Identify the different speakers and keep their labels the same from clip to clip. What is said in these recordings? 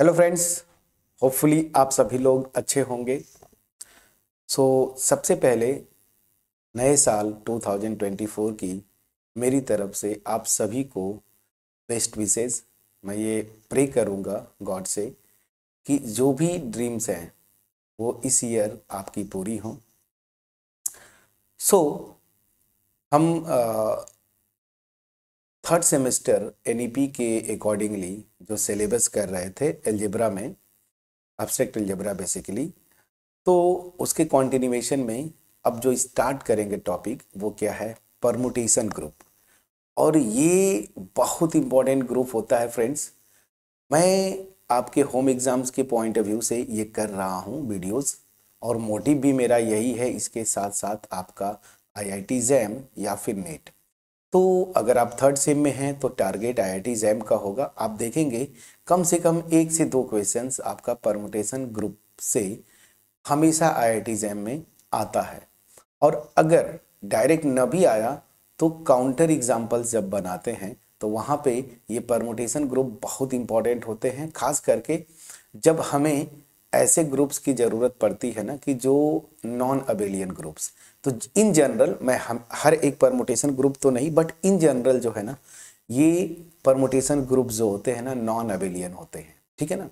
Speaker 1: Hello friends hopefully आप सभी लोग अच्छे होंगे सो so, सबसे पहले नए साल 2024 की मेरी तरफ से आप सभी को बेस्ट विशेज मैं ये प्रे करूँगा गॉड से कि जो भी ड्रीम्स हैं वो इस ईयर आपकी पूरी हों सो so, हम थर्ड सेमेस्टर एन e के अकॉर्डिंगली जो सिलेबस कर रहे थे एलजेब्रा में एब्स्ट्रैक्ट एलजेब्रा बेसिकली तो उसके कॉन्टिन्यूएशन में अब जो स्टार्ट करेंगे टॉपिक वो क्या है परमुटेशन ग्रुप और ये बहुत इम्पॉर्टेंट ग्रुप होता है फ्रेंड्स मैं आपके होम एग्ज़ाम्स के पॉइंट ऑफ व्यू से ये कर रहा हूँ वीडियोस और मोटिव भी मेरा यही है इसके साथ साथ आपका आई आई या फिर नेट तो अगर आप थर्ड सेम में हैं तो टारगेट आई आई जैम का होगा आप देखेंगे कम से कम एक से दो क्वेश्चन आपका परमोटेशन ग्रुप से हमेशा आई जैम में आता है और अगर डायरेक्ट न भी आया तो काउंटर एग्जाम्पल जब बनाते हैं तो वहाँ पे ये परमोटेशन ग्रुप बहुत इंपॉर्टेंट होते हैं खास करके जब हमें ऐसे ग्रुप्स की ज़रूरत पड़ती है ना कि जो नॉन अबेलियन ग्रुप्स तो इन जनरल मैं हम हर एक परमोटेशन ग्रुप तो नहीं बट इन जनरल जो है ना ये परमोटेशन ग्रुप जो होते हैं ना नॉन अबेलियन होते हैं ठीक है ना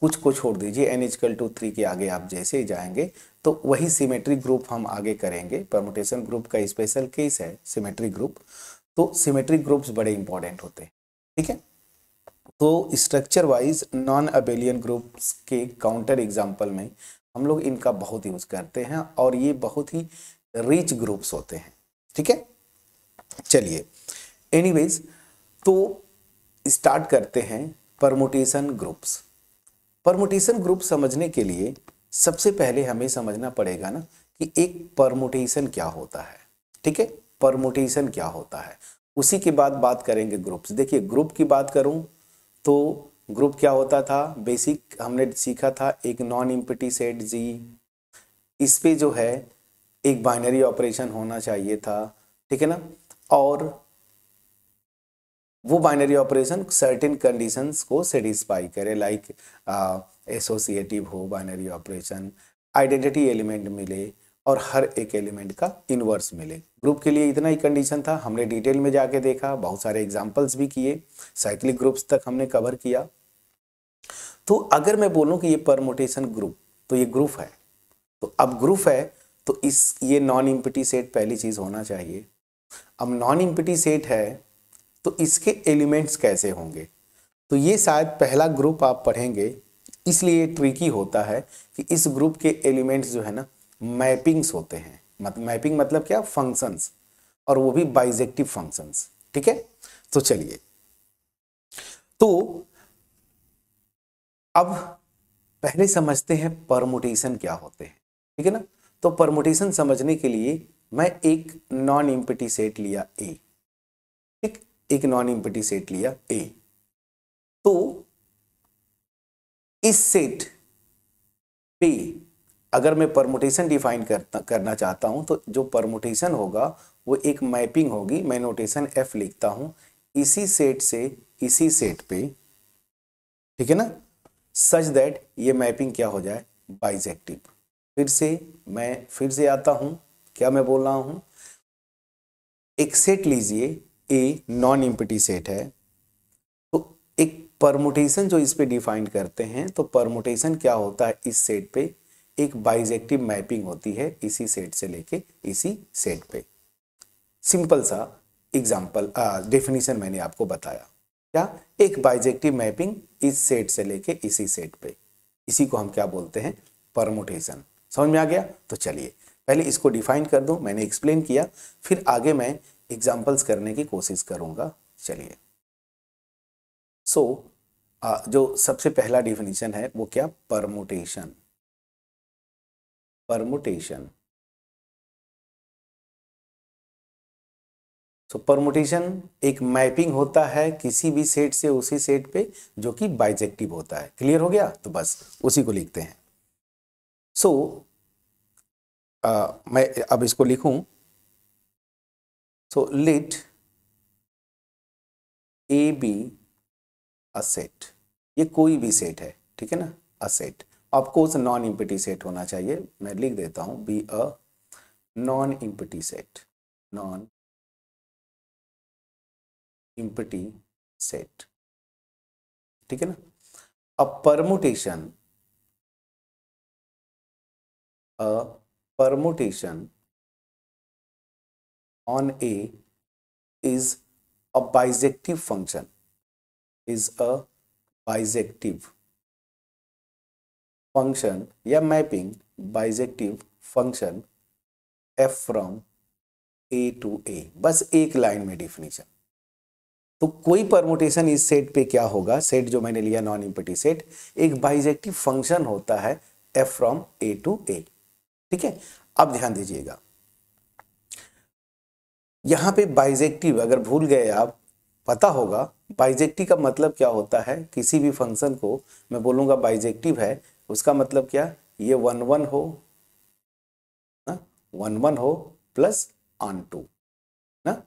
Speaker 1: कुछ को छोड़ दीजिए एन कल टू थ्री के आगे आप जैसे ही जाएंगे तो वही सिमेट्री ग्रुप हम आगे करेंगे परमोटेशन ग्रुप का स्पेशल केस है सिमेट्री ग्रुप तो सिमेट्री ग्रुप्स बड़े इंपॉर्टेंट होते हैं ठीक है तो structure wise non abelian groups के काउंटर एग्जाम्पल में हम लोग इनका बहुत यूज़ करते हैं और ये बहुत ही रिच ग्रुप्स होते हैं ठीक है चलिए एनीवेज तो स्टार्ट करते हैं परमोटेशन ग्रुप्स परमोटेशन ग्रुप समझने के लिए सबसे पहले हमें समझना पड़ेगा ना कि एक परमोटेशन क्या होता है ठीक है परमोटेशन क्या होता है उसी के बाद बात करेंगे ग्रुप्स देखिए ग्रुप की बात करूं तो ग्रुप क्या होता था बेसिक हमने सीखा था एक नॉन इम्पिटी सेट जी इस पे जो है एक बाइनरी ऑपरेशन होना चाहिए था ठीक है ना और वो बाइनरी ऑपरेशन सर्टेन कंडीशंस को सेटिस्फाई करे लाइक एसोसिएटिव हो बाइनरी ऑपरेशन आइडेंटिटी एलिमेंट मिले और हर एक एलिमेंट का इनवर्स मिले ग्रुप के लिए इतना ही कंडीशन था हमने डिटेल में जाके देखा बहुत सारे एग्जाम्पल्स भी किए साइक्लिक ग्रुप्स तक हमने कवर किया तो अगर मैं बोलूँ कि ये परमोटेशन ग्रुप तो ये ग्रुप है तो अब ग्रुप है तो इस ये नॉन इम्पिटी सेट पहली चीज़ होना चाहिए अब नॉन इम्पिटी सेट है तो इसके एलिमेंट्स कैसे होंगे तो ये शायद पहला ग्रुप आप पढ़ेंगे इसलिए ट्रिकी होता है कि इस ग्रुप के एलिमेंट्स जो है ना मैपिंग्स होते हैं मत मैपिंग मतलब क्या फंक्शंस और वो भी बाइजेक्टिव फंक्शंस ठीक है तो चलिए तो अब पहले समझते हैं परमुटेशन क्या होते हैं ठीक है ना तो परमोटेशन समझने के लिए मैं एक नॉन इम्पिटी सेट लिया ए ठीक एक नॉन इम्पिटी सेट लिया ए तो इस सेट पे अगर मैं परमोटेशन डिफाइन करता करना चाहता हूं तो जो परमोटेशन होगा वो एक मैपिंग होगी मैं नोटेशन एफ लिखता हूं इसी सेट से इसी सेट पे ठीक है ना सच दैट ये मैपिंग क्या हो जाए बाइजेक्टिव फिर से मैं फिर से आता हूं क्या मैं बोल रहा हूं एक सेट लीजिए ए नॉन इम्पिटी सेट है तो एक परमोटेशन जो इस पे डिफाइन करते हैं तो परमोटेशन क्या होता है इस सेट पे एक बाइजेक्टिव मैपिंग होती है इसी सेट से लेके इसी सेट पे सिंपल सा एग्जाम्पल डेफिनेशन मैंने आपको बताया क्या एक बाइजेक्टिव मैपिंग इस सेट से लेके इसी सेट पे इसी को हम क्या बोलते हैं परमोटेशन समझ में आ गया तो चलिए पहले इसको डिफाइन कर दूँ मैंने एक्सप्लेन किया फिर आगे मैं एग्जाम्पल्स करने की कोशिश करूँगा चलिए सो so, जो सबसे पहला डिफिनेशन है वो क्या परमोटेशन परमोटेशन सो परमोटेशन एक मैपिंग होता है किसी भी सेट से उसी सेट पे जो कि बाइजेक्टिव होता है क्लियर हो गया तो बस उसी को लिखते हैं सो so, uh, मैं अब इसको लिखूं so let A be a set ये कोई भी सेट है ठीक है ना a set of course non empty set होना चाहिए मैं लिख देता हूं be a non empty set non
Speaker 2: empty set ठीक है ना a permutation a permutation on A
Speaker 1: is a bijective function is a bijective function या mapping bijective function f from A to A bas ek line mein definition तो कोई permutation इस set पे क्या होगा सेट जो मैंने लिया नॉन इम्पिटी सेट एक बाइजेक्टिव फंक्शन होता है F from A to A ठीक है अब ध्यान दीजिएगा यहां पे बाइजेक्टिव अगर भूल गए आप पता होगा बाइजेक्टिव का मतलब क्या होता है किसी भी फंक्शन को मैं बोलूंगा बाइजेक्टिव है उसका मतलब क्या ये वन वन हो ना वन वन हो प्लस ऑन टू ना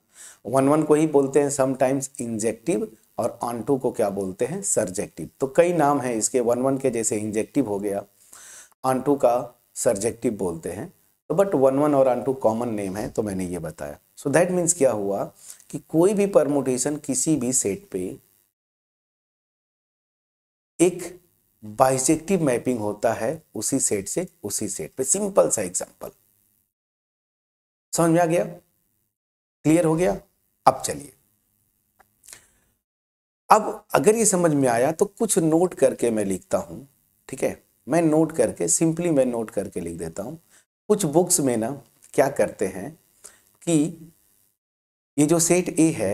Speaker 1: वन वन को ही बोलते हैं समटाइम्स इंजेक्टिव और ऑन टू को क्या बोलते हैं सर्जेक्टिव तो कई नाम है इसके वन वन के जैसे इंजेक्टिव हो गया ऑन टू का सर्जेक्टिव बोलते हैं तो बट वन वन और टू कॉमन नेम है तो मैंने ये बताया सो दैट मीन्स क्या हुआ कि कोई भी परमोटेशन किसी भी सेट पे एक बाइजेक्टिव मैपिंग होता है उसी सेट से उसी सेट पे सिंपल सा एग्जांपल समझ में आ गया क्लियर हो गया अब चलिए अब अगर ये समझ में आया तो कुछ नोट करके मैं लिखता हूं ठीक है मैं नोट करके सिंपली मैं नोट करके लिख देता हूँ कुछ बुक्स में ना क्या करते हैं कि ये जो सेट ए है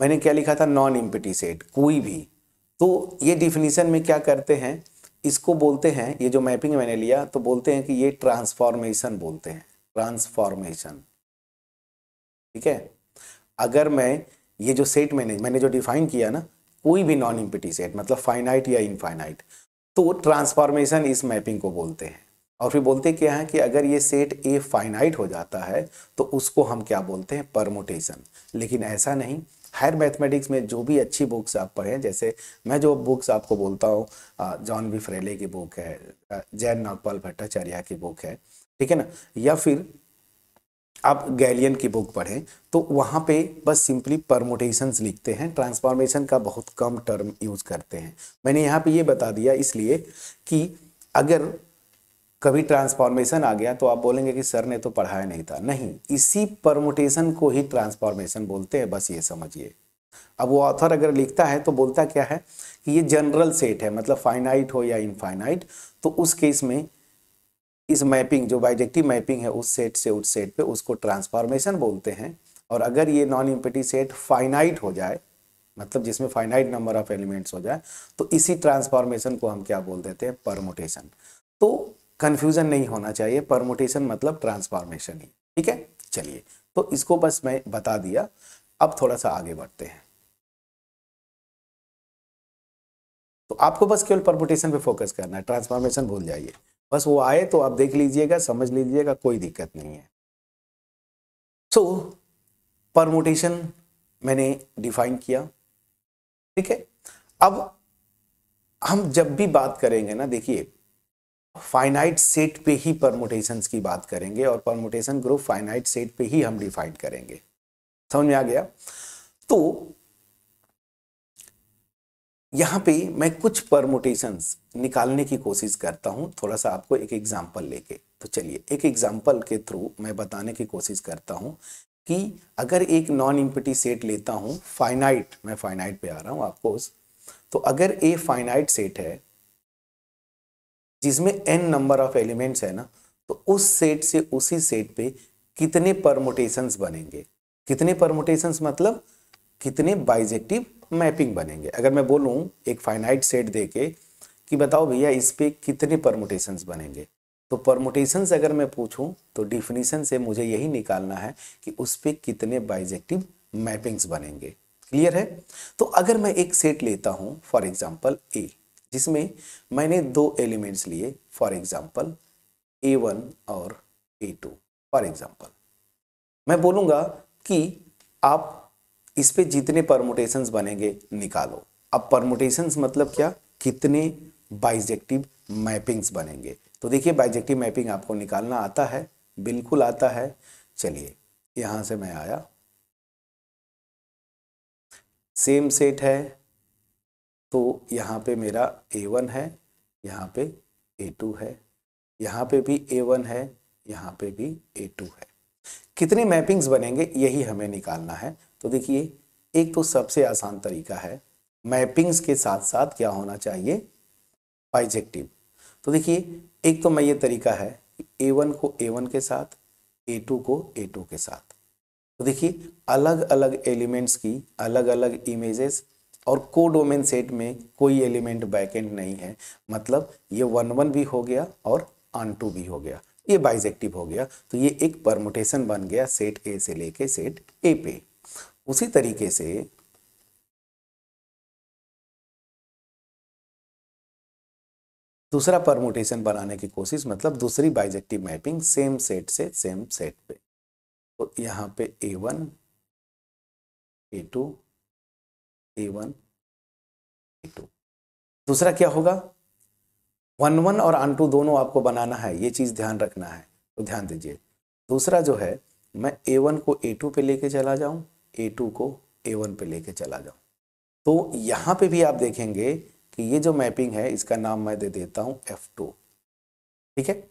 Speaker 1: मैंने क्या लिखा था नॉन इम्पिटी सेट कोई भी तो ये डिफिनीशन में क्या करते हैं इसको बोलते हैं ये जो मैपिंग मैंने लिया तो बोलते हैं कि ये ट्रांसफॉर्मेशन बोलते हैं ट्रांसफॉर्मेशन ठीक है अगर मैं ये जो सेट मैंने मैंने जो डिफाइन किया ना कोई भी नॉन इम्पिटी सेट मतलब फाइनाइट या इनफाइनाइट तो ट्रांसफॉर्मेशन इस मैपिंग को बोलते हैं और फिर बोलते क्या है कि अगर ये सेट ए फाइनाइट हो जाता है तो उसको हम क्या बोलते हैं परमोटेशन लेकिन ऐसा नहीं हायर मैथमेटिक्स में जो भी अच्छी बुक्स आप पढ़ें जैसे मैं जो बुक्स आपको बोलता हूँ जॉन बी फ्रेले की बुक है जैन नागपाल भट्टाचार्य की बुक है ठीक है ना या फिर आप गैलियन की बुक पढ़ें तो वहाँ पे बस सिंपली परमोटेशंस लिखते हैं ट्रांसफॉर्मेशन का बहुत कम टर्म यूज करते हैं मैंने यहाँ पे ये बता दिया इसलिए कि अगर कभी ट्रांसफॉर्मेशन आ गया तो आप बोलेंगे कि सर ने तो पढ़ाया नहीं था नहीं इसी परमोटेशन को ही ट्रांसफॉर्मेशन बोलते हैं बस ये समझिए अब वो ऑथर अगर लिखता है तो बोलता क्या है कि ये जनरल सेट है मतलब फाइनाइट हो या इनफाइनाइट तो उस केस में इस मैपिंग जो बाइजेक्टिव मैपिंग है उस सेट से उस सेट पे उसको ट्रांसफॉर्मेशन बोलते हैं और अगर ये नॉन इम्पिटी सेट फाइनाइट हो जाए मतलब जिसमें फाइनाइट नंबर ऑफ एलिमेंट्स हो जाए तो इसी ट्रांसफॉर्मेशन को हम क्या बोल देते हैं परमोटेशन तो कन्फ्यूज़न नहीं होना चाहिए परमोटेशन मतलब ट्रांसफॉर्मेशन ही ठीक है चलिए तो इसको बस मैं बता दिया अब थोड़ा सा आगे बढ़ते हैं तो आपको बस केवल परमोटेशन पे फोकस करना है ट्रांसफॉर्मेशन भूल जाइए बस वो आए तो आप देख लीजिएगा समझ लीजिएगा कोई दिक्कत नहीं है सो so, परमोटेशन मैंने डिफाइन किया ठीक है अब हम जब भी बात करेंगे ना देखिए फाइनाइट सेट पे ही परमोटेशन की बात करेंगे और परमोटेशन ग्रुप फाइनाइट सेट पे ही हम डिफाइन करेंगे समझ में आ गया तो यहाँ पे मैं कुछ परमोटेशंस निकालने की कोशिश करता हूँ थोड़ा सा आपको एक एग्जाम्पल लेके तो चलिए एक एग्जाम्पल के थ्रू मैं बताने की कोशिश करता हूँ कि अगर एक नॉन इम्पिटी सेट लेता हूँ फाइनाइट मैं फाइनाइट पे आ रहा हूँ आपको तो अगर ए फाइनाइट सेट है जिसमें एन नंबर ऑफ एलिमेंट्स है ना तो उस सेट से उसी सेट पे कितने परमोटेशंस बनेंगे कितने परमोटेशंस मतलब कितने बाइजेक्टिव मैपिंग बनेंगे अगर मैं बोलूँ एक फाइनाइट सेट देके कि बताओ भैया इस पर कितने परमोटेशंस बनेंगे तो परमोटेशंस अगर मैं पूछूं तो डिफिनीशन से मुझे यही निकालना है कि उस पर कितने बाइजेक्टिव मैपिंग्स बनेंगे क्लियर है तो अगर मैं एक सेट लेता हूँ फॉर एग्जाम्पल ए जिसमें मैंने दो एलिमेंट्स लिए फॉर एग्जाम्पल ए और ए फॉर एग्जाम्पल मैं बोलूँगा कि आप इस पे जितने परमोटेशंस बनेंगे निकालो अब परमोटेशंस मतलब क्या कितने बाइजेक्टिव मैपिंग्स बनेंगे तो देखिए बाइजेक्टिव मैपिंग आपको निकालना आता है बिल्कुल आता है चलिए यहां से मैं आया सेम सेट है तो यहाँ पे मेरा ए वन है यहाँ पे ए टू है यहां पे भी ए वन है यहां पे भी ए टू है कितने मैपिंग्स बनेंगे यही हमें निकालना है तो देखिए एक तो सबसे आसान तरीका है मैपिंग्स के साथ साथ क्या होना चाहिए बाइजेक्टिव तो देखिए एक तो मैं ये तरीका है कि ए वन को ए वन के साथ ए टू को ए टू के साथ तो देखिए अलग अलग एलिमेंट्स की अलग अलग इमेजेस और को डोमेन सेट में कोई एलिमेंट बैकेंड नहीं है मतलब ये वन वन भी हो गया और आन टू भी हो गया ये बाइजेक्टिव हो गया तो ये एक परमोटेशन बन गया सेट ए से लेके सेट ए पे उसी तरीके से दूसरा परमोटेशन बनाने की कोशिश मतलब दूसरी बाइजेक्टिव मैपिंग सेम सेट से सेम सेट पे तो यहां पे A one
Speaker 2: A to A one
Speaker 1: A two दूसरा क्या होगा वन वन और अन टू दोनों आपको बनाना है ये चीज़ ध्यान रखना है तो ध्यान दीजिए दूसरा जो है मैं ए वन को ए टू पे लेके चला जाऊं ए टू को ए वन पे लेके चला जाऊं तो यहां पे भी आप देखेंगे कि ये जो मैपिंग है इसका नाम मैं दे देता हूं एफ टू ठीक है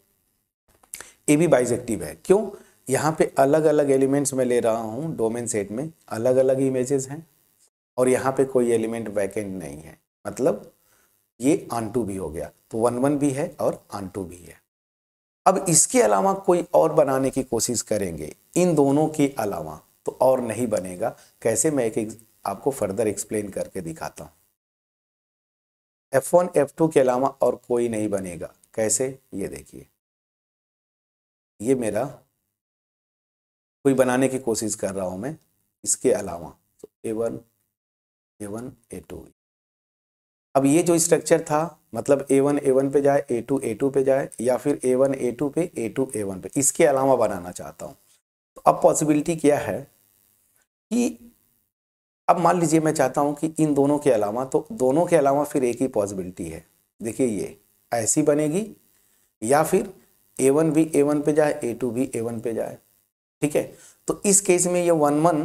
Speaker 1: ए बी बाइजेक्टिव है क्यों यहां पे अलग अलग एलिमेंट्स में ले रहा हूं डोमेन सेट में अलग अलग इमेजेस हैं और यहां पे कोई एलिमेंट वैकेंट नहीं है मतलब ये आन टू भी हो गया तो वन वन भी है और आन टू भी है अब इसके अलावा कोई और बनाने की कोशिश करेंगे इन दोनों के अलावा तो और नहीं बनेगा कैसे मैं एक, एक आपको फर्दर एक्सप्लेन करके दिखाता हूँ एफ वन एफ टू के अलावा और कोई नहीं बनेगा कैसे ये देखिए
Speaker 2: ये मेरा कोई बनाने की कोशिश कर रहा हूं
Speaker 1: मैं इसके अलावा तो A one A one A two अब ये जो स्ट्रक्चर था मतलब ए वन ए वन पे जाए ए टू ए टू पे जाए या फिर ए वन ए टू पे ए टू ए वन पे इसके अलावा बनाना चाहता हूं तो अब पॉसिबिलिटी क्या है कि अब मान लीजिए मैं चाहता हूं कि इन दोनों के अलावा तो दोनों के अलावा फिर एक ही पॉसिबिलिटी है देखिए ये ऐसी बनेगी या फिर ए वन भी ए वन पे जाए ए टू भी ए वन पे जाए ठीक है तो इस केस में ये वन वन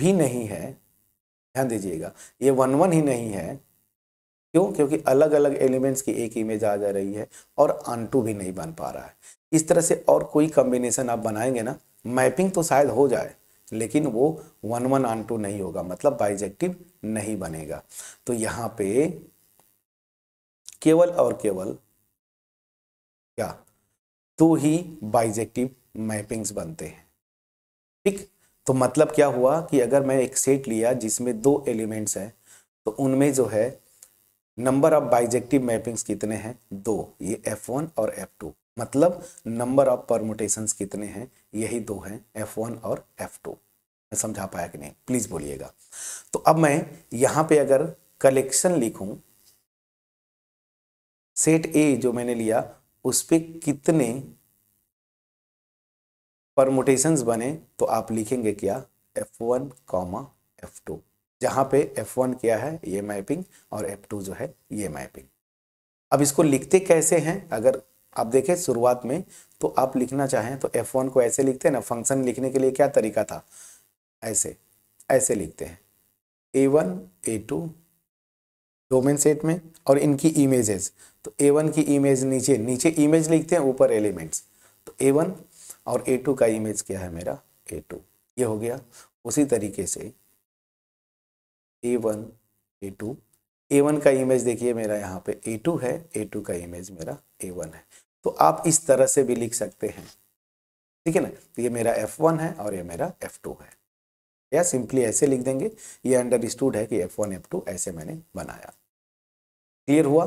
Speaker 1: भी नहीं है ध्यान दीजिएगा ये वन वन ही नहीं है क्यों क्योंकि अलग अलग एलिमेंट्स की एक इमेज आ जा रही है और टू भी नहीं बन पा रहा है इस तरह से और कोई कॉम्बिनेशन आप बनाएंगे ना मैपिंग तो शायद हो जाए लेकिन वो वन वन आन टू नहीं होगा मतलब बाइजेक्टिव नहीं बनेगा तो यहां पे केवल और केवल क्या तो ही बाइजेक्टिव मैपिंग्स बनते हैं ठीक तो मतलब क्या हुआ कि अगर मैं एक सेट लिया जिसमें दो एलिमेंट्स हैं तो उनमें जो है नंबर ऑफ बाइजेक्टिव मैपिंग्स कितने हैं दो ये एफ वन और एफ टू मतलब नंबर ऑफ परमोटेशन कितने हैं यही दो हैं एफ वन और एफ टू मैं समझा पाया कि नहीं प्लीज़ बोलिएगा तो अब मैं यहां पे अगर कलेक्शन लिखूं सेट ए जो मैंने लिया उस पर कितने परमोटेशन बने तो आप लिखेंगे क्या F one comma F two जहां पे एफ वन क्या है ये मैपिंग और एफ टू जो है ये मैपिंग अब इसको लिखते कैसे हैं अगर आप देखें शुरुआत में तो आप लिखना चाहें तो एफ वन को ऐसे लिखते हैं ना फंक्शन लिखने के लिए क्या तरीका था ऐसे ऐसे लिखते हैं A one A two domain set में और इनकी इमेजेस तो ए वन की इमेज नीचे नीचे इमेज लिखते हैं ऊपर एलिमेंट्स तो ए वन और ए टू का इमेज क्या है मेरा ए टू ये हो गया उसी तरीके से A one A to A one का इमेज देखिए मेरा यहाँ पे ए टू है ए टू का इमेज मेरा ए वन है तो आप इस तरह से भी लिख सकते हैं ठीक है ना तो ये मेरा एफ वन है और ये मेरा एफ टू है या सिंपली ऐसे लिख देंगे ये अंडर है कि एफ वन एफ टू ऐसे मैंने बनाया क्लियर हुआ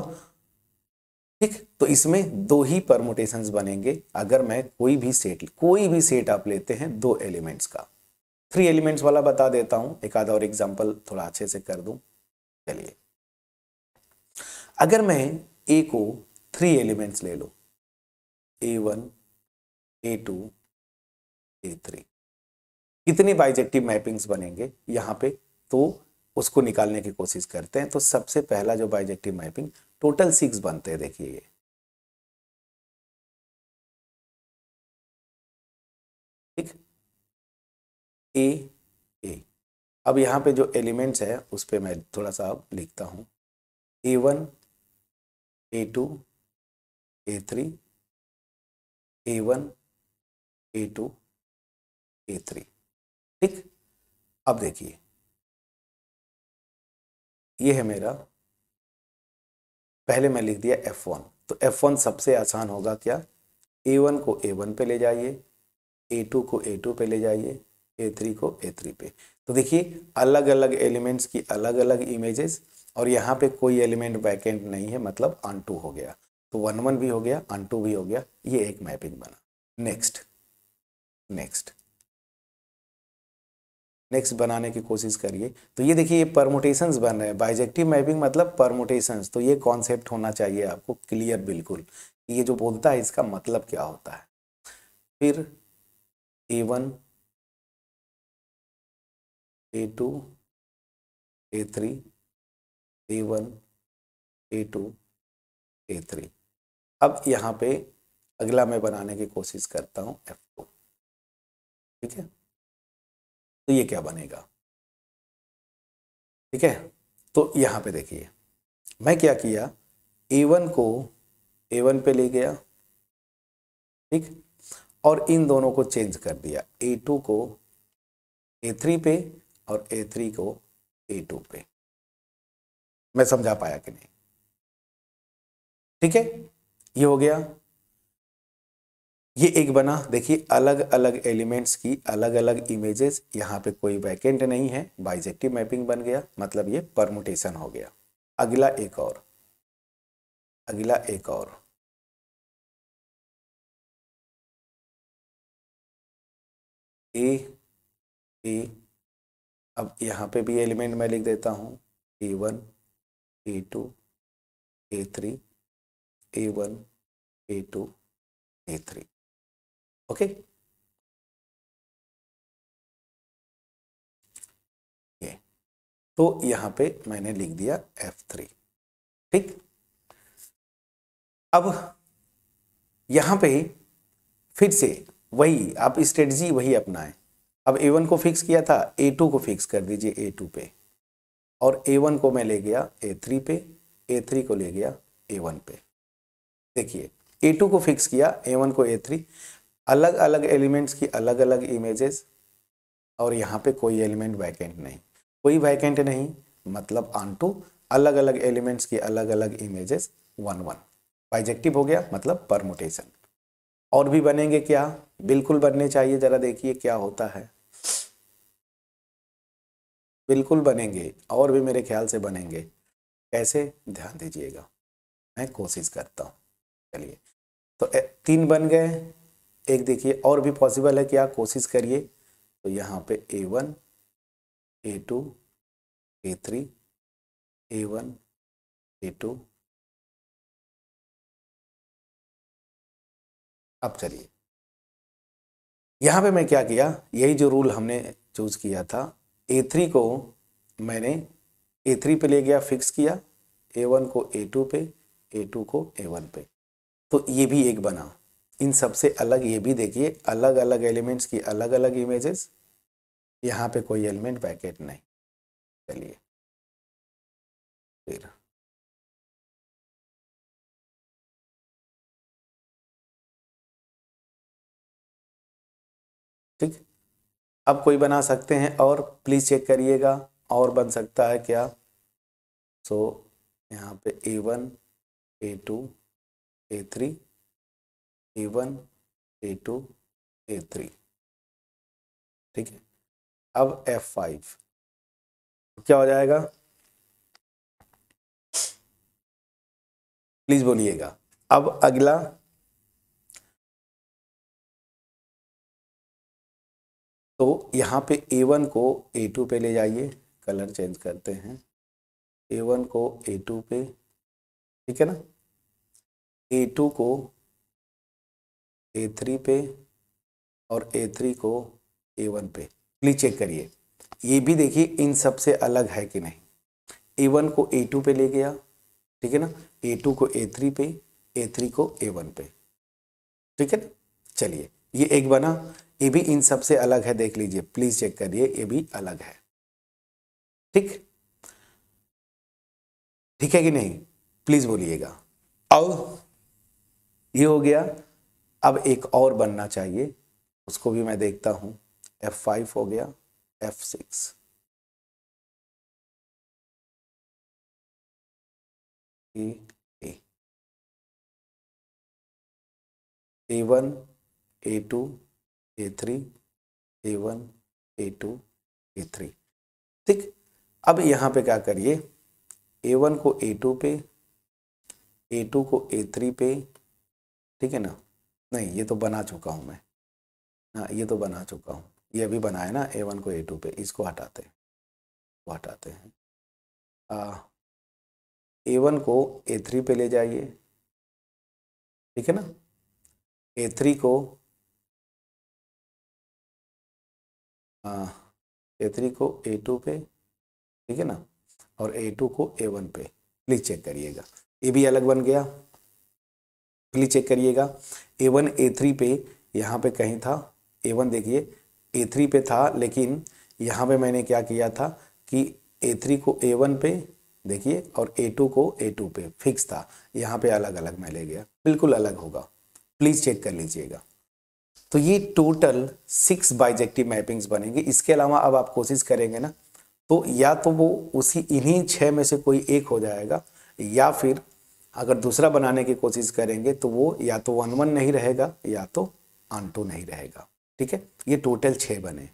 Speaker 1: ठीक तो इसमें दो ही परमोटेशंस बनेंगे अगर मैं कोई भी सेट कोई भी सेट आप लेते हैं दो एलिमेंट्स का थ्री एलिमेंट्स वाला बता देता हूँ एक आधा और एग्जाम्पल थोड़ा अच्छे से कर दूँ चलिए अगर मैं ए को थ्री एलिमेंट्स ले लो A one A to A three कितनी बाइजेक्टिव मैपिंग्स बनेंगे यहाँ पे तो उसको निकालने की कोशिश करते हैं तो सबसे पहला जो बाइजेक्टिव मैपिंग टोटल सिक्स बनते हैं देखिए ये
Speaker 2: ठीक ए
Speaker 1: ए अब यहाँ पे जो एलिमेंट्स है उस पर मैं थोड़ा सा लिखता हूँ A one A A A two three
Speaker 2: one A to A three ठीक अब देखिए ये है मेरा
Speaker 1: पहले मैं लिख दिया एफ वन तो एफ वन सबसे आसान होगा क्या ए वन को ए वन पे ले जाइए ए टू को ए टू पे ले जाइए ए थ्री को ए थ्री पे तो देखिए अलग अलग एलिमेंट्स की अलग अलग इमेजेस और यहाँ पे कोई एलिमेंट वैकेंट नहीं है मतलब अन टू हो गया तो वन वन भी हो गया अन टू भी हो गया ये एक मैपिंग बना
Speaker 2: नेक्स्ट नेक्स्ट
Speaker 1: नेक्स्ट बनाने की कोशिश करिए तो ये देखिए ये परमोटेशंस बन रहे हैं बाइजेक्टिव मैपिंग मतलब परमोटेशंस तो ये कॉन्सेप्ट होना चाहिए आपको क्लियर बिल्कुल ये जो बोलता है इसका मतलब क्या होता है फिर A one
Speaker 2: A to A three A one A to A three अब यहाँ पे अगला मैं बनाने की कोशिश करता हूँ एफ टू ठीक है
Speaker 1: तो ये क्या बनेगा ठीक है तो यहाँ पे देखिए मैं क्या किया ए वन को ए वन पे ले गया ठीक और इन दोनों को चेंज कर दिया ए टू को ए थ्री पे और ए थ्री को ए टू पे मैं समझा पाया कि नहीं ठीक है ये हो गया ये एक बना देखिए अलग अलग एलिमेंट्स की अलग अलग इमेजेस यहां पे कोई वैकेंट नहीं है बाइजेक्टिव मैपिंग बन गया मतलब ये परमुटेशन हो गया अगला एक और अगला एक और
Speaker 2: ए ए अब यहां पे भी एलिमेंट मैं लिख देता हूं A one A A two three A one A to A three okay तो यहां पे मैंने लिख दिया F3.
Speaker 1: ठीक अब यहां पे फिर से वही आप स्ट्रेटजी वही अपनाएं अब A1 को फिक्स किया था A2 को फिक्स कर दीजिए A2 पे और A1 को मैं ले गया A3 पे A3 को ले गया A1 पे देखिए A2 को फिक्स किया A1 को A3 अलग अलग एलिमेंट्स की अलग अलग इमेजेस और यहाँ पे कोई एलिमेंट वैकेंट नहीं कोई वैकेंट नहीं मतलब टू अलग अलग एलिमेंट्स की अलग अलग इमेजेस वन वन बाइजेक्टिव हो गया मतलब परमोटेशन और भी बनेंगे क्या बिल्कुल बनने चाहिए ज़रा देखिए क्या होता है बिल्कुल बनेंगे और भी मेरे ख्याल से बनेंगे कैसे ध्यान दीजिएगा मैं कोशिश करता हूँ चलिए तो तीन बन गए एक देखिए और भी पॉसिबल है कि आप कोशिश करिए तो यहाँ पे A one A to A three A one A two अब चलिए यहाँ पे मैं क्या किया यही जो रूल हमने चूज किया था ए थ्री को मैंने ए थ्री पे ले गया फिक्स किया ए वन को ए टू पे ए टू को ए वन पे तो ये भी एक बना इन सबसे अलग ये भी देखिए अलग अलग एलिमेंट्स की अलग अलग इमेजेस यहाँ पे कोई एलिमेंट पैकेट नहीं चलिए फिर
Speaker 2: अब कोई बना सकते
Speaker 1: हैं और प्लीज़ चेक करिएगा और बन सकता है क्या सो so, यहाँ पे A one A to A three A
Speaker 2: one A to A three ठीक है अब एफ फाइव क्या हो जाएगा प्लीज़ बोलिएगा अब अगला तो यहाँ पे ए वन
Speaker 1: को ए टू पे ले जाइए कलर चेंज करते हैं ए वन को ए टू पे ठीक है ना ए टू को ए थ्री पे और ए थ्री को ए वन पे प्लीज चेक करिए ये भी देखिए इन सब से अलग है कि नहीं ए वन को ए टू पे ले गया ठीक है ना ए टू को ए थ्री पे ए थ्री को ए वन पे ठीक है ना चलिए ये एक बना ये भी इन सब से अलग है देख लीजिए प्लीज चेक करिए ये भी अलग है ठीक ठीक है कि नहीं प्लीज बोलिएगा अब ये हो गया अब एक और बनना चाहिए उसको भी मैं देखता हूं F5 हो गया
Speaker 2: F6 A A
Speaker 1: one A to A three A one A to A three ठीक अब यहाँ पे क्या करिए ए वन को ए टू पे ए टू को ए थ्री पे ठीक है ना नहीं ये तो बना चुका हूँ मैं हाँ ये तो बना चुका हूँ ये अभी है ना ए वन को ए टू
Speaker 2: पे इसको हटाते हैं हटाते हैं ए वन को ए थ्री पे ले जाइए ठीक है ना ए थ्री को ए हाँ,
Speaker 1: थ्री को ए टू पे ठीक है ना और ए टू को ए वन पे प्लीज़ चेक करिएगा ये भी अलग बन गया प्लीज चेक करिएगा ए वन ए थ्री पे यहाँ पे कहीं था ए वन देखिए ए थ्री पे था लेकिन यहाँ पे मैंने क्या किया था कि ए थ्री को ए वन पे देखिए और ए टू को ए टू पे फिक्स था यहाँ पे अलग अलग मैं ले गया बिल्कुल अलग होगा प्लीज़ चेक कर लीजिएगा तो ये टोटल सिक्स बाइजेक्टिव मैपिंग्स बनेंगे इसके अलावा अब आप कोशिश करेंगे ना तो या तो वो उसी इन्हीं छः में से कोई एक हो जाएगा या फिर अगर दूसरा बनाने की कोशिश करेंगे तो वो या तो वन वन नहीं रहेगा या तो आन टू नहीं रहेगा ठीक है ये टोटल छः बने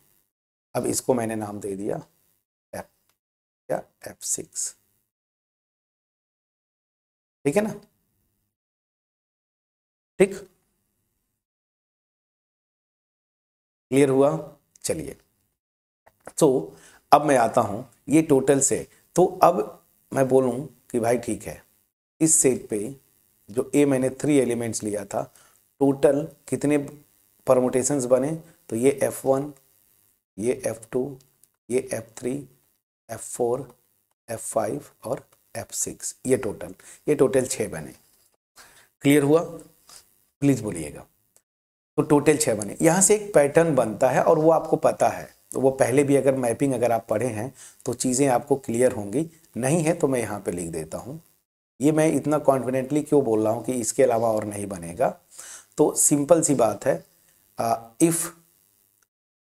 Speaker 1: अब इसको मैंने नाम दे दिया एफ या एफ सिक्स
Speaker 2: ठीक है ना ठीक क्लियर हुआ चलिए
Speaker 1: तो अब मैं आता हूँ ये टोटल से तो अब मैं बोलूँ कि भाई ठीक है इस सेट पे जो ए मैंने थ्री एलिमेंट्स लिया था टोटल कितने परमोटेशंस बने तो ये एफ वन ये एफ टू ये F three F four F five और एफ सिक्स ये टोटल ये टोटल छः बने क्लियर हुआ प्लीज़ बोलिएगा तो टोटल छः बने यहाँ से एक पैटर्न बनता है और वो आपको पता है तो वो पहले भी अगर मैपिंग अगर आप पढ़े हैं तो चीज़ें आपको क्लियर होंगी नहीं है तो मैं यहाँ पे लिख देता हूँ ये मैं इतना कॉन्फिडेंटली क्यों बोल रहा हूँ कि इसके अलावा और नहीं बनेगा तो सिंपल सी बात है इफ़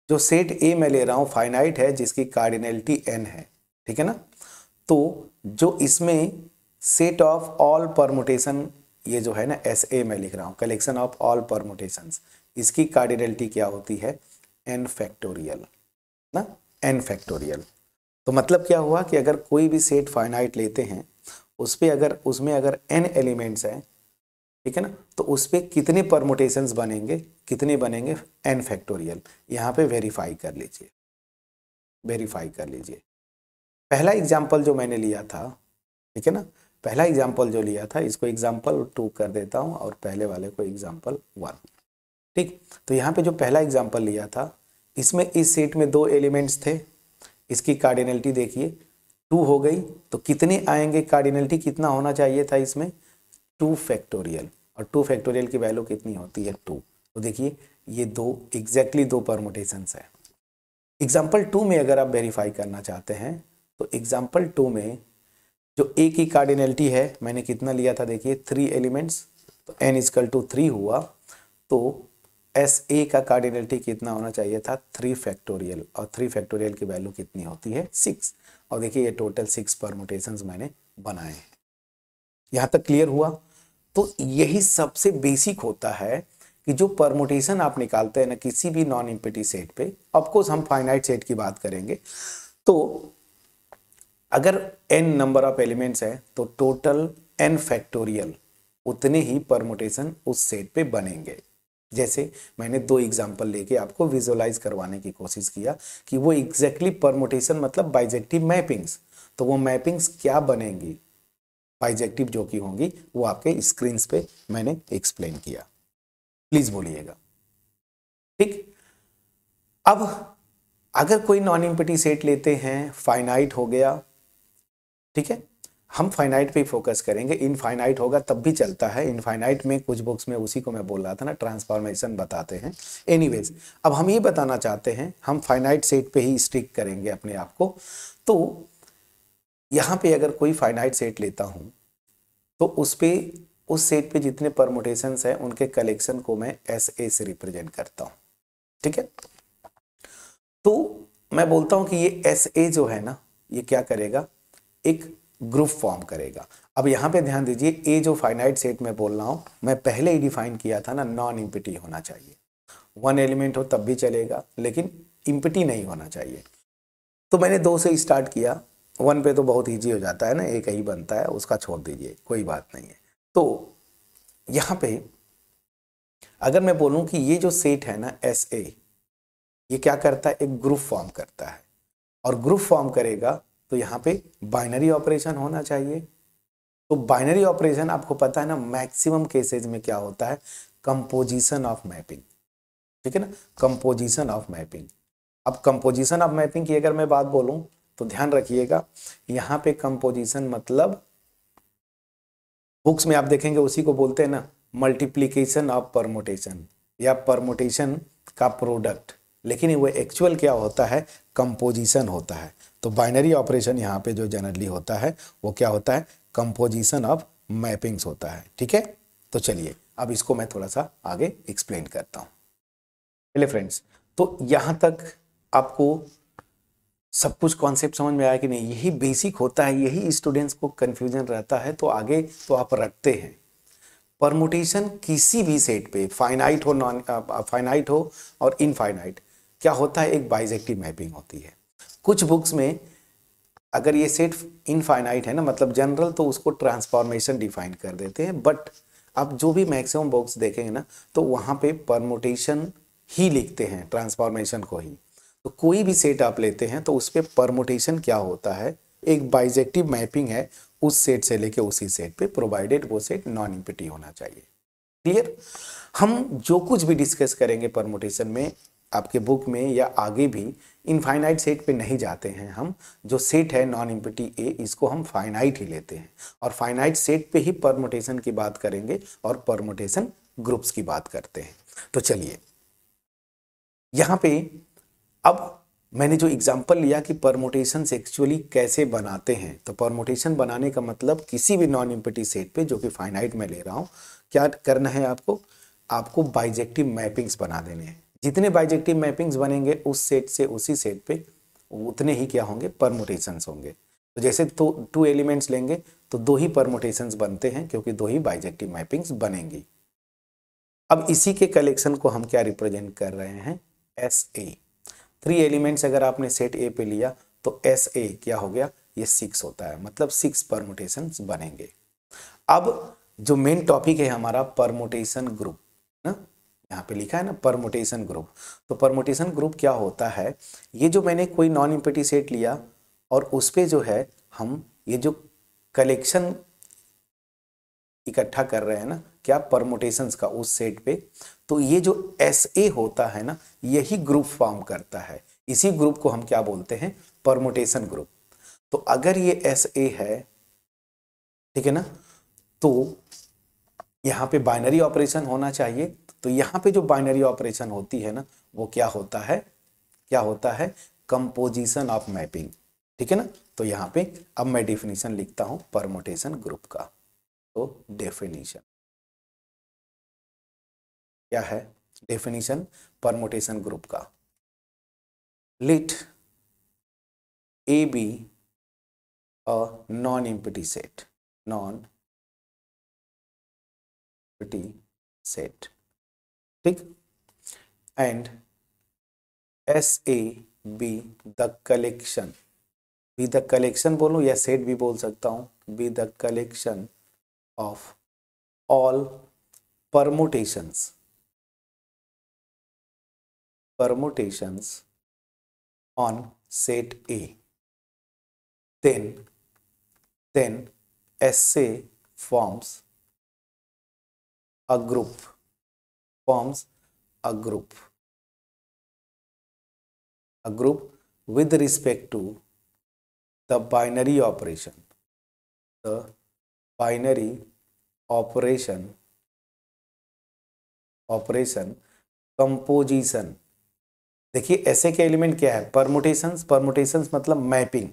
Speaker 1: जो सेट ए मैं ले रहा हूँ फाइनाइट है जिसकी कार्डिनेलिटी एन है ठीक है ना तो जो इसमें सेट ऑफ ऑल परमोटेशन ये जो है ना एस ए में लिख रहा हूँ कलेक्शन ऑफ ऑल परमोटेशन इसकी कार्डिनलिटी क्या होती है एन फैक्टोरियल ना एन फैक्टोरियल तो मतलब क्या हुआ कि अगर कोई भी सेट फाइनाइट लेते हैं उस पर अगर उसमें अगर एन एलिमेंट्स हैं ठीक है ना तो उस पर कितने परमोटेशन बनेंगे कितने बनेंगे एन फैक्टोरियल यहाँ पे वेरीफाई कर लीजिए वेरीफाई कर लीजिए पहला एग्जाम्पल जो मैंने लिया था ठीक है ना पहला एग्जाम्पल जो लिया था इसको एग्जाम्पल टू कर देता हूँ और पहले वाले को एग्जाम्पल वन ठीक तो यहाँ पे जो पहला एग्जाम्पल लिया था इसमें इस सेट में दो एलिमेंट्स थे इसकी कार्डिनलिटी देखिए टू हो गई तो कितने आएंगे कार्डिनलिटी कितना होना चाहिए था इसमें टू फैक्टोरियल और टू फैक्टोरियल की वैल्यू कितनी होती है टू तो देखिए ये दो एग्जैक्टली exactly दो परमोटेशन है एग्जाम्पल टू में अगर आप वेरीफाई करना चाहते हैं तो एग्जाम्पल टू में जो ए की कार्डिनलिटी है मैंने कितना लिया था देखिए थ्री एलिमेंट्स तो एन इजकल टू थ्री हुआ तो एस ए का कार्डिनलिटी कितना होना चाहिए था थ्री फैक्टोरियल और थ्री फैक्टोरियल की वैल्यू कितनी होती है सिक्स और देखिए ये टोटल सिक्स परमोटेशन मैंने बनाए हैं यहाँ तक क्लियर हुआ तो यही सबसे बेसिक होता है कि जो परमोटेशन आप निकालते हैं ना किसी भी नॉन इम्पिटी सेट पे ऑफकोर्स हम फाइनाइट सेट की बात करेंगे तो अगर एन नंबर ऑफ एलिमेंट्स है तो टोटल एन फैक्टोरियल उतने ही परमोटेशन उस सेट पे बनेंगे जैसे मैंने दो एग्जाम्पल लेके आपको विजुअलाइज करवाने की कोशिश किया कि वो एग्जैक्टली exactly परमोटेशन मतलब बाइजेक्टिव मैपिंग्स तो वो मैपिंग्स क्या बनेंगी बाइजेक्टिव जो की होंगी वो आपके स्क्रीन पे मैंने एक्सप्लेन किया प्लीज बोलिएगा ठीक अब अगर कोई नॉन इम्पिटी सेट लेते हैं फाइनाइट हो गया ठीक है हम फाइनाइट पे फोकस करेंगे इनफाइनाइट होगा तब भी चलता है इनफाइनाइट में कुछ बुक्स में उसी को मैं बोल रहा था ना ट्रांसफॉर्मेशन बताते हैं एनीवेज अब हम ये बताना चाहते हैं हम फाइनाइट सेट पे ही स्टिक करेंगे अपने आप को तो यहाँ पे अगर कोई फाइनाइट सेट लेता हूँ तो उस पर उस सेट पे जितने परमोटेशन हैं उनके कलेक्शन को मैं एस ए से रिप्रेजेंट करता हूँ ठीक है तो मैं बोलता हूँ कि ये एस ए जो है ना ये क्या करेगा एक ग्रुप फॉर्म करेगा अब यहाँ पे ध्यान दीजिए ए जो फाइनाइट सेट में बोल रहा हूँ मैं पहले ही डिफाइन किया था ना नॉन इम्पिटी होना चाहिए वन एलिमेंट हो तब भी चलेगा लेकिन इम्पिटी नहीं होना चाहिए तो मैंने दो से स्टार्ट किया वन पे तो बहुत ईजी हो जाता है ना एक ही बनता है उसका छोड़ दीजिए कोई बात नहीं है तो यहाँ पे अगर मैं बोलूँ कि ये जो सेट है ना एस ए ये क्या करता है एक ग्रुप फॉर्म करता है और ग्रुप फॉर्म करेगा तो यहाँ पे बाइनरी ऑपरेशन होना चाहिए तो बाइनरी ऑपरेशन आपको पता है ना मैक्सिमम केसेज में क्या होता है कंपोजिशन ऑफ मैपिंग ठीक है ना कंपोजिशन ऑफ मैपिंग अब कंपोजिशन ऑफ मैपिंग की अगर मैं बात बोलूं तो ध्यान रखिएगा यहाँ पे कंपोजिशन मतलब बुक्स में आप देखेंगे उसी को बोलते हैं ना मल्टीप्लीकेशन ऑफ परमोटेशन या परमोटेशन का प्रोडक्ट लेकिन वो एक्चुअल क्या होता है कंपोजिशन होता है तो बाइनरी ऑपरेशन यहाँ पे जो जनरली होता है वो क्या होता है कंपोजिशन ऑफ मैपिंग्स होता है ठीक है तो चलिए अब इसको मैं थोड़ा सा आगे एक्सप्लेन करता हूँ चलिए फ्रेंड्स तो यहाँ तक आपको सब कुछ कॉन्सेप्ट समझ में आया कि नहीं यही बेसिक होता है यही स्टूडेंट्स को कन्फ्यूजन रहता है तो आगे तो आप रखते हैं परमोटेशन किसी भी सेट पे फाइनाइट हो नॉन फाइनाइट हो और इनफाइनाइट क्या होता है एक बाइजेक्टिव मैपिंग होती है कुछ बुक्स में अगर ये सेट इनफाइनाइट है ना मतलब जनरल तो उसको ट्रांसफॉर्मेशन डिफाइन कर देते हैं बट आप जो भी मैक्सिमम बुक्स देखेंगे ना तो वहाँ पे परमोटेशन ही लिखते हैं ट्रांसफॉर्मेशन को ही तो कोई भी सेट आप लेते हैं तो उस पर परमोटेशन क्या होता है एक बाइजेक्टिव मैपिंग है उस सेट से लेके उसी सेट पे प्रोवाइडेड वो सेट नॉन इम्पिटी होना चाहिए क्लियर हम जो कुछ भी डिस्कस करेंगे परमोटेशन में आपके बुक में या आगे भी इनफाइनाइट सेट पे नहीं जाते हैं हम जो सेट है नॉन इम्पिटी ए इसको हम फाइनाइट ही लेते हैं और फाइनाइट सेट पे ही परमोटेशन की बात करेंगे और परमोटेशन ग्रुप्स की बात करते हैं तो चलिए यहाँ पे अब मैंने जो एग्जाम्पल लिया कि परमोटेशन एक्चुअली कैसे बनाते हैं तो परमोटेशन बनाने का मतलब किसी भी नॉन इम्पिटी सेट पे जो कि फाइनाइट में ले रहा हूँ क्या करना है आपको आपको बाइजेक्टिव मैपिंग्स बना देने हैं जितने बाइजेक्टिव मैपिंग्स बनेंगे उस सेट से उसी सेट पे उतने ही क्या होंगे परमोटेशंस होंगे तो जैसे तो टू एलिमेंट्स लेंगे तो दो ही परमोटेशंस बनते हैं क्योंकि दो ही बाइजेक्टिव मैपिंग्स बनेंगी अब इसी के कलेक्शन को हम क्या रिप्रेजेंट कर रहे हैं एस ए थ्री एलिमेंट्स अगर आपने सेट ए पे लिया तो एस ए क्या हो गया ये सिक्स होता है मतलब सिक्स परमोटेशन बनेंगे अब जो मेन टॉपिक है हमारा परमोटेशन ग्रुप ना यहाँ पे लिखा है ना परमोटेशन ग्रुप तो परमोटेशन ग्रुप क्या होता है ये जो मैंने कोई नॉन इम्पिटी सेट लिया और उस पर जो है हम ये जो कलेक्शन इकट्ठा कर रहे हैं ना क्या परमोटेशन का उस सेट पे तो ये जो एस ए होता है ना यही ग्रुप फॉर्म करता है इसी ग्रुप को हम क्या बोलते हैं परमोटेशन ग्रुप तो अगर ये एस ए है ठीक है ना तो यहाँ पे बाइनरी ऑपरेशन होना चाहिए तो यहाँ पे जो बाइनरी ऑपरेशन होती है ना वो क्या होता है क्या होता है कंपोजिशन ऑफ मैपिंग ठीक है ना तो यहाँ पे अब मैं डेफिनेशन लिखता हूँ परमोटेशन ग्रुप का तो डेफिनेशन क्या है डेफिनेशन परमोटेशन ग्रुप का let A be a non empty set non
Speaker 2: empty set ठीक
Speaker 1: and S A be the collection be the collection बोलू या सेट भी बोल सकता हूं be the collection of all permutations
Speaker 2: on set A then then S A forms a group forms a group a group with respect to the binary operation the
Speaker 1: binary operation operation composition देखिए ऐसे के element क्या है permutations permutations मतलब mapping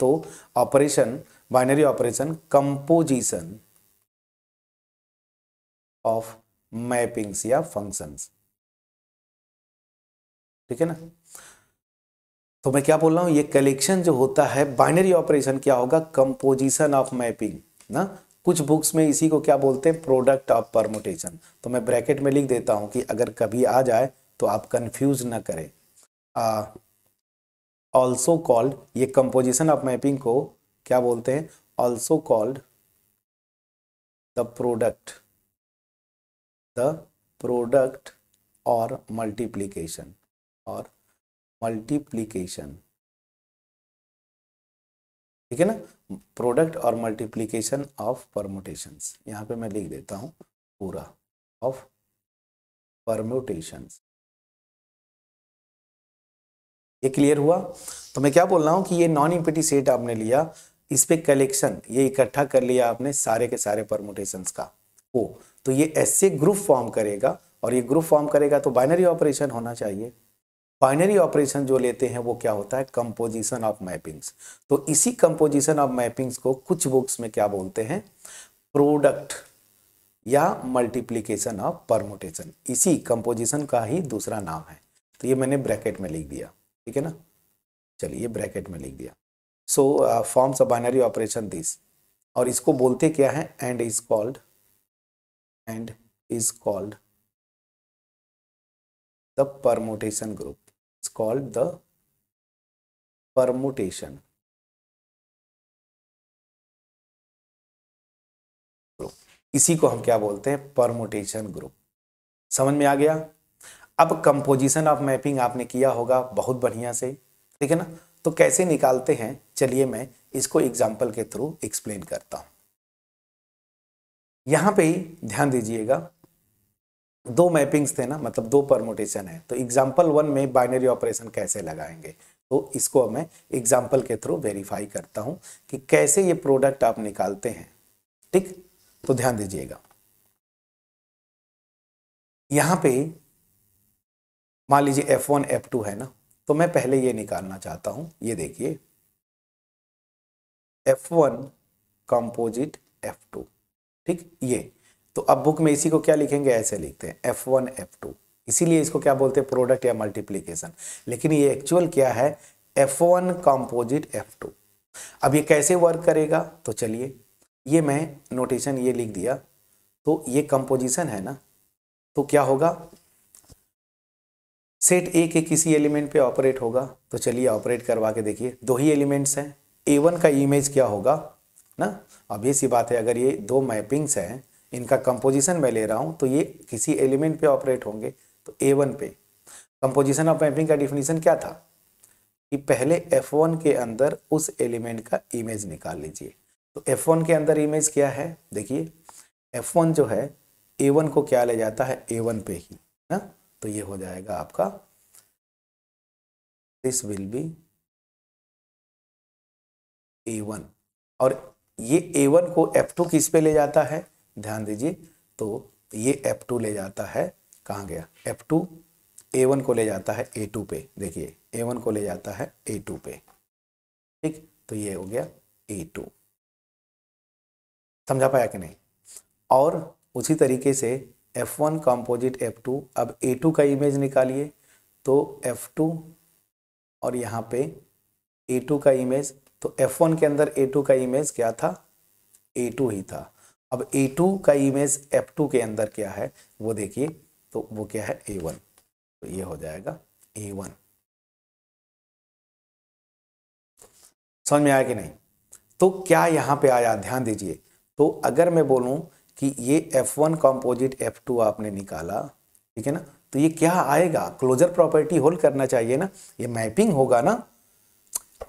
Speaker 1: तो operation binary operation composition of mappings या functions ठीक है ना तो मैं क्या बोल रहा हूं ये कलेक्शन जो होता है बाइनरी ऑपरेशन क्या होगा कंपोजिशन ऑफ मैपिंग ना कुछ बुक्स में इसी को क्या बोलते हैं प्रोडक्ट ऑफ परमोटेशन तो मैं ब्रैकेट में लिख देता हूं कि अगर कभी आ जाए तो आप कंफ्यूज ना करें ऑल्सो कॉल्ड ये कंपोजिशन ऑफ मैपिंग को क्या बोलते हैं also called the product the product और मल्टीप्लीकेशन और मल्टीप्लीकेशन ठीक है ना प्रोडक्ट और मल्टीप्लीकेशन ऑफ
Speaker 2: परमोटेशन यहाँ पे मैं लिख देता हूं पूरा ऑफ
Speaker 1: परमोटेशन ये क्लियर हुआ तो मैं क्या बोल रहा हूं कि ये नॉन इम्पिटी सेट आपने लिया इस पे कलेक्शन ये इकट्ठा कर लिया आपने सारे के सारे परमोटेशंस का को तो ये ऐसे ग्रुप फॉर्म करेगा और ये ग्रुप फॉर्म करेगा तो बाइनरी ऑपरेशन होना चाहिए बाइनरी ऑपरेशन जो लेते हैं वो क्या होता है कंपोजिशन ऑफ मैपिंग्स तो इसी कंपोजिशन ऑफ मैपिंग्स को कुछ बुक्स में क्या बोलते हैं प्रोडक्ट या मल्टीप्लीकेशन ऑफ परमोटेशन इसी कंपोजिशन का ही दूसरा नाम है तो ये मैंने ब्रैकेट में लिख दिया ठीक है ना चलिए ब्रैकेट में लिख दिया so forms of binary operation this और इसको बोलते क्या है and is called and is called
Speaker 2: the permutation group. It's called the permutation group.
Speaker 1: इसी को हम क्या बोलते हैं परमोटेशन ग्रुप समझ में आ गया अब कंपोजिशन ऑफ मैपिंग आपने किया होगा बहुत बढ़िया से ठीक है ना तो कैसे निकालते हैं चलिए मैं इसको एग्जाम्पल के थ्रू एक्सप्लेन करता हूं यहां पे ही ध्यान दीजिएगा दो मैपिंग्स थे ना मतलब दो परमोटेशन है तो एग्जाम्पल वन में बाइनरी ऑपरेशन कैसे लगाएंगे तो इसको मैं एग्जाम्पल के थ्रू वेरीफाई करता हूं कि कैसे ये प्रोडक्ट आप निकालते हैं ठीक तो ध्यान दीजिएगा यहां पे मान लीजिए एफ वन एफ टू है ना तो मैं पहले ये निकालना चाहता हूं ये देखिए F one composite F two ठीक ये तो अब बुक में इसी को क्या लिखेंगे ऐसे लिखते हैं एफ वन एफ टू इसीलिए इसको क्या बोलते हैं प्रोडक्ट या मल्टीप्लीकेशन लेकिन ये एक्चुअल क्या है F one composite F two अब ये कैसे वर्क करेगा तो चलिए ये मैं नोटेशन ये लिख दिया तो ये कंपोजिशन है ना तो क्या होगा सेट ए के किसी एलिमेंट पे ऑपरेट होगा तो चलिए ऑपरेट करवा के देखिए दो ही एलिमेंट्स हैं ए वन का इमेज क्या होगा ना अब ये सी बात है अगर ये दो मैपिंग्स हैं इनका कंपोजिशन मैं ले रहा हूँ तो ये किसी एलिमेंट पे ऑपरेट होंगे तो ए वन पे कंपोजिशन ऑफ मैपिंग का डिफिनीशन क्या था कि पहले एफ वन के अंदर उस एलिमेंट का इमेज निकाल लीजिए तो एफ वन के अंदर इमेज क्या है देखिए एफ वन जो है ए वन को क्या ले जाता है ए वन पे ही ना तो ये हो जाएगा आपका this will be A one और ये ए वन को एफ टू किस पे ले जाता है ध्यान दीजिए तो ये एफ टू ले जाता है कहाँ गया एफ टू ए वन को ले जाता है ए टू पे देखिए ए वन को ले जाता है ए टू पे ठीक तो ये हो गया ए टू समझा पाया कि नहीं और उसी तरीके से F one composite F two अब ए टू का इमेज निकालिए तो एफ टू और यहाँ पे ए टू का इमेज तो F1 के अंदर A2 का इमेज क्या था A2 ही था अब A2 का इमेज F2 के अंदर क्या है वो देखिए तो वो क्या है A1 तो ये हो जाएगा A1 समझ में आया कि नहीं तो क्या यहां पे आया ध्यान दीजिए तो अगर मैं बोलूं कि ये F1 कंपोजिट F2 आपने निकाला ठीक है ना तो ये क्या आएगा क्लोजर प्रॉपर्टी होल्ड करना चाहिए ना ये मैपिंग होगा ना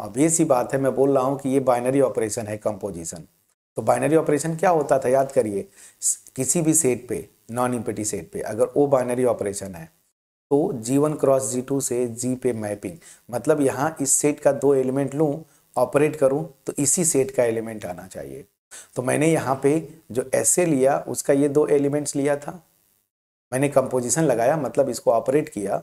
Speaker 1: अब ये सी बात है मैं बोल रहा हूँ कि ये बाइनरी ऑपरेशन है कंपोजिशन तो बाइनरी ऑपरेशन क्या होता था याद करिए किसी भी सेट पे नॉन इम्पिटी सेट पे अगर वो बाइनरी ऑपरेशन है तो G one cross G two से जी पे मैपिंग मतलब यहाँ इस सेट का दो एलिमेंट लूँ ऑपरेट करूँ तो इसी सेट का एलिमेंट आना चाहिए तो मैंने यहाँ पे जो ऐसे लिया उसका ये दो एलिमेंट्स लिया था मैंने कंपोजिशन लगाया मतलब इसको ऑपरेट किया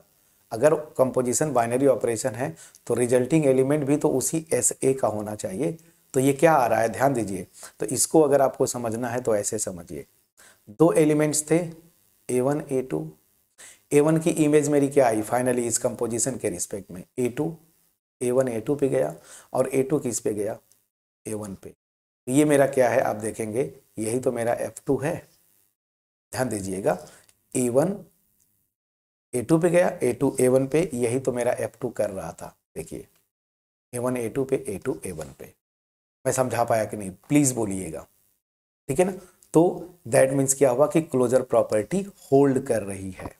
Speaker 1: अगर कंपोजिशन बाइनरी ऑपरेशन है तो रिजल्टिंग एलिमेंट भी तो उसी एस ए का होना चाहिए तो ये क्या आ रहा है ध्यान दीजिए तो इसको अगर आपको समझना है तो ऐसे समझिए दो एलिमेंट्स थे A one A to A one की इमेज मेरी क्या आई फाइनली इस कंपोजिशन के रिस्पेक्ट में A to A one A two पे गया और ए टू किस पे गया ए वन पे ये मेरा क्या है आप देखेंगे यही तो मेरा एफ टू है ध्यान दीजिएगा ए वन ए टू पे गया ए टू ए वन पे यही तो मेरा एफ टू कर रहा था देखिए ए वन ए टू पे ए टू ए वन पे मैं समझा पाया कि नहीं प्लीज़ बोलिएगा ठीक है ना तो दैट मीन्स क्या हुआ कि क्लोजर प्रॉपर्टी होल्ड कर रही है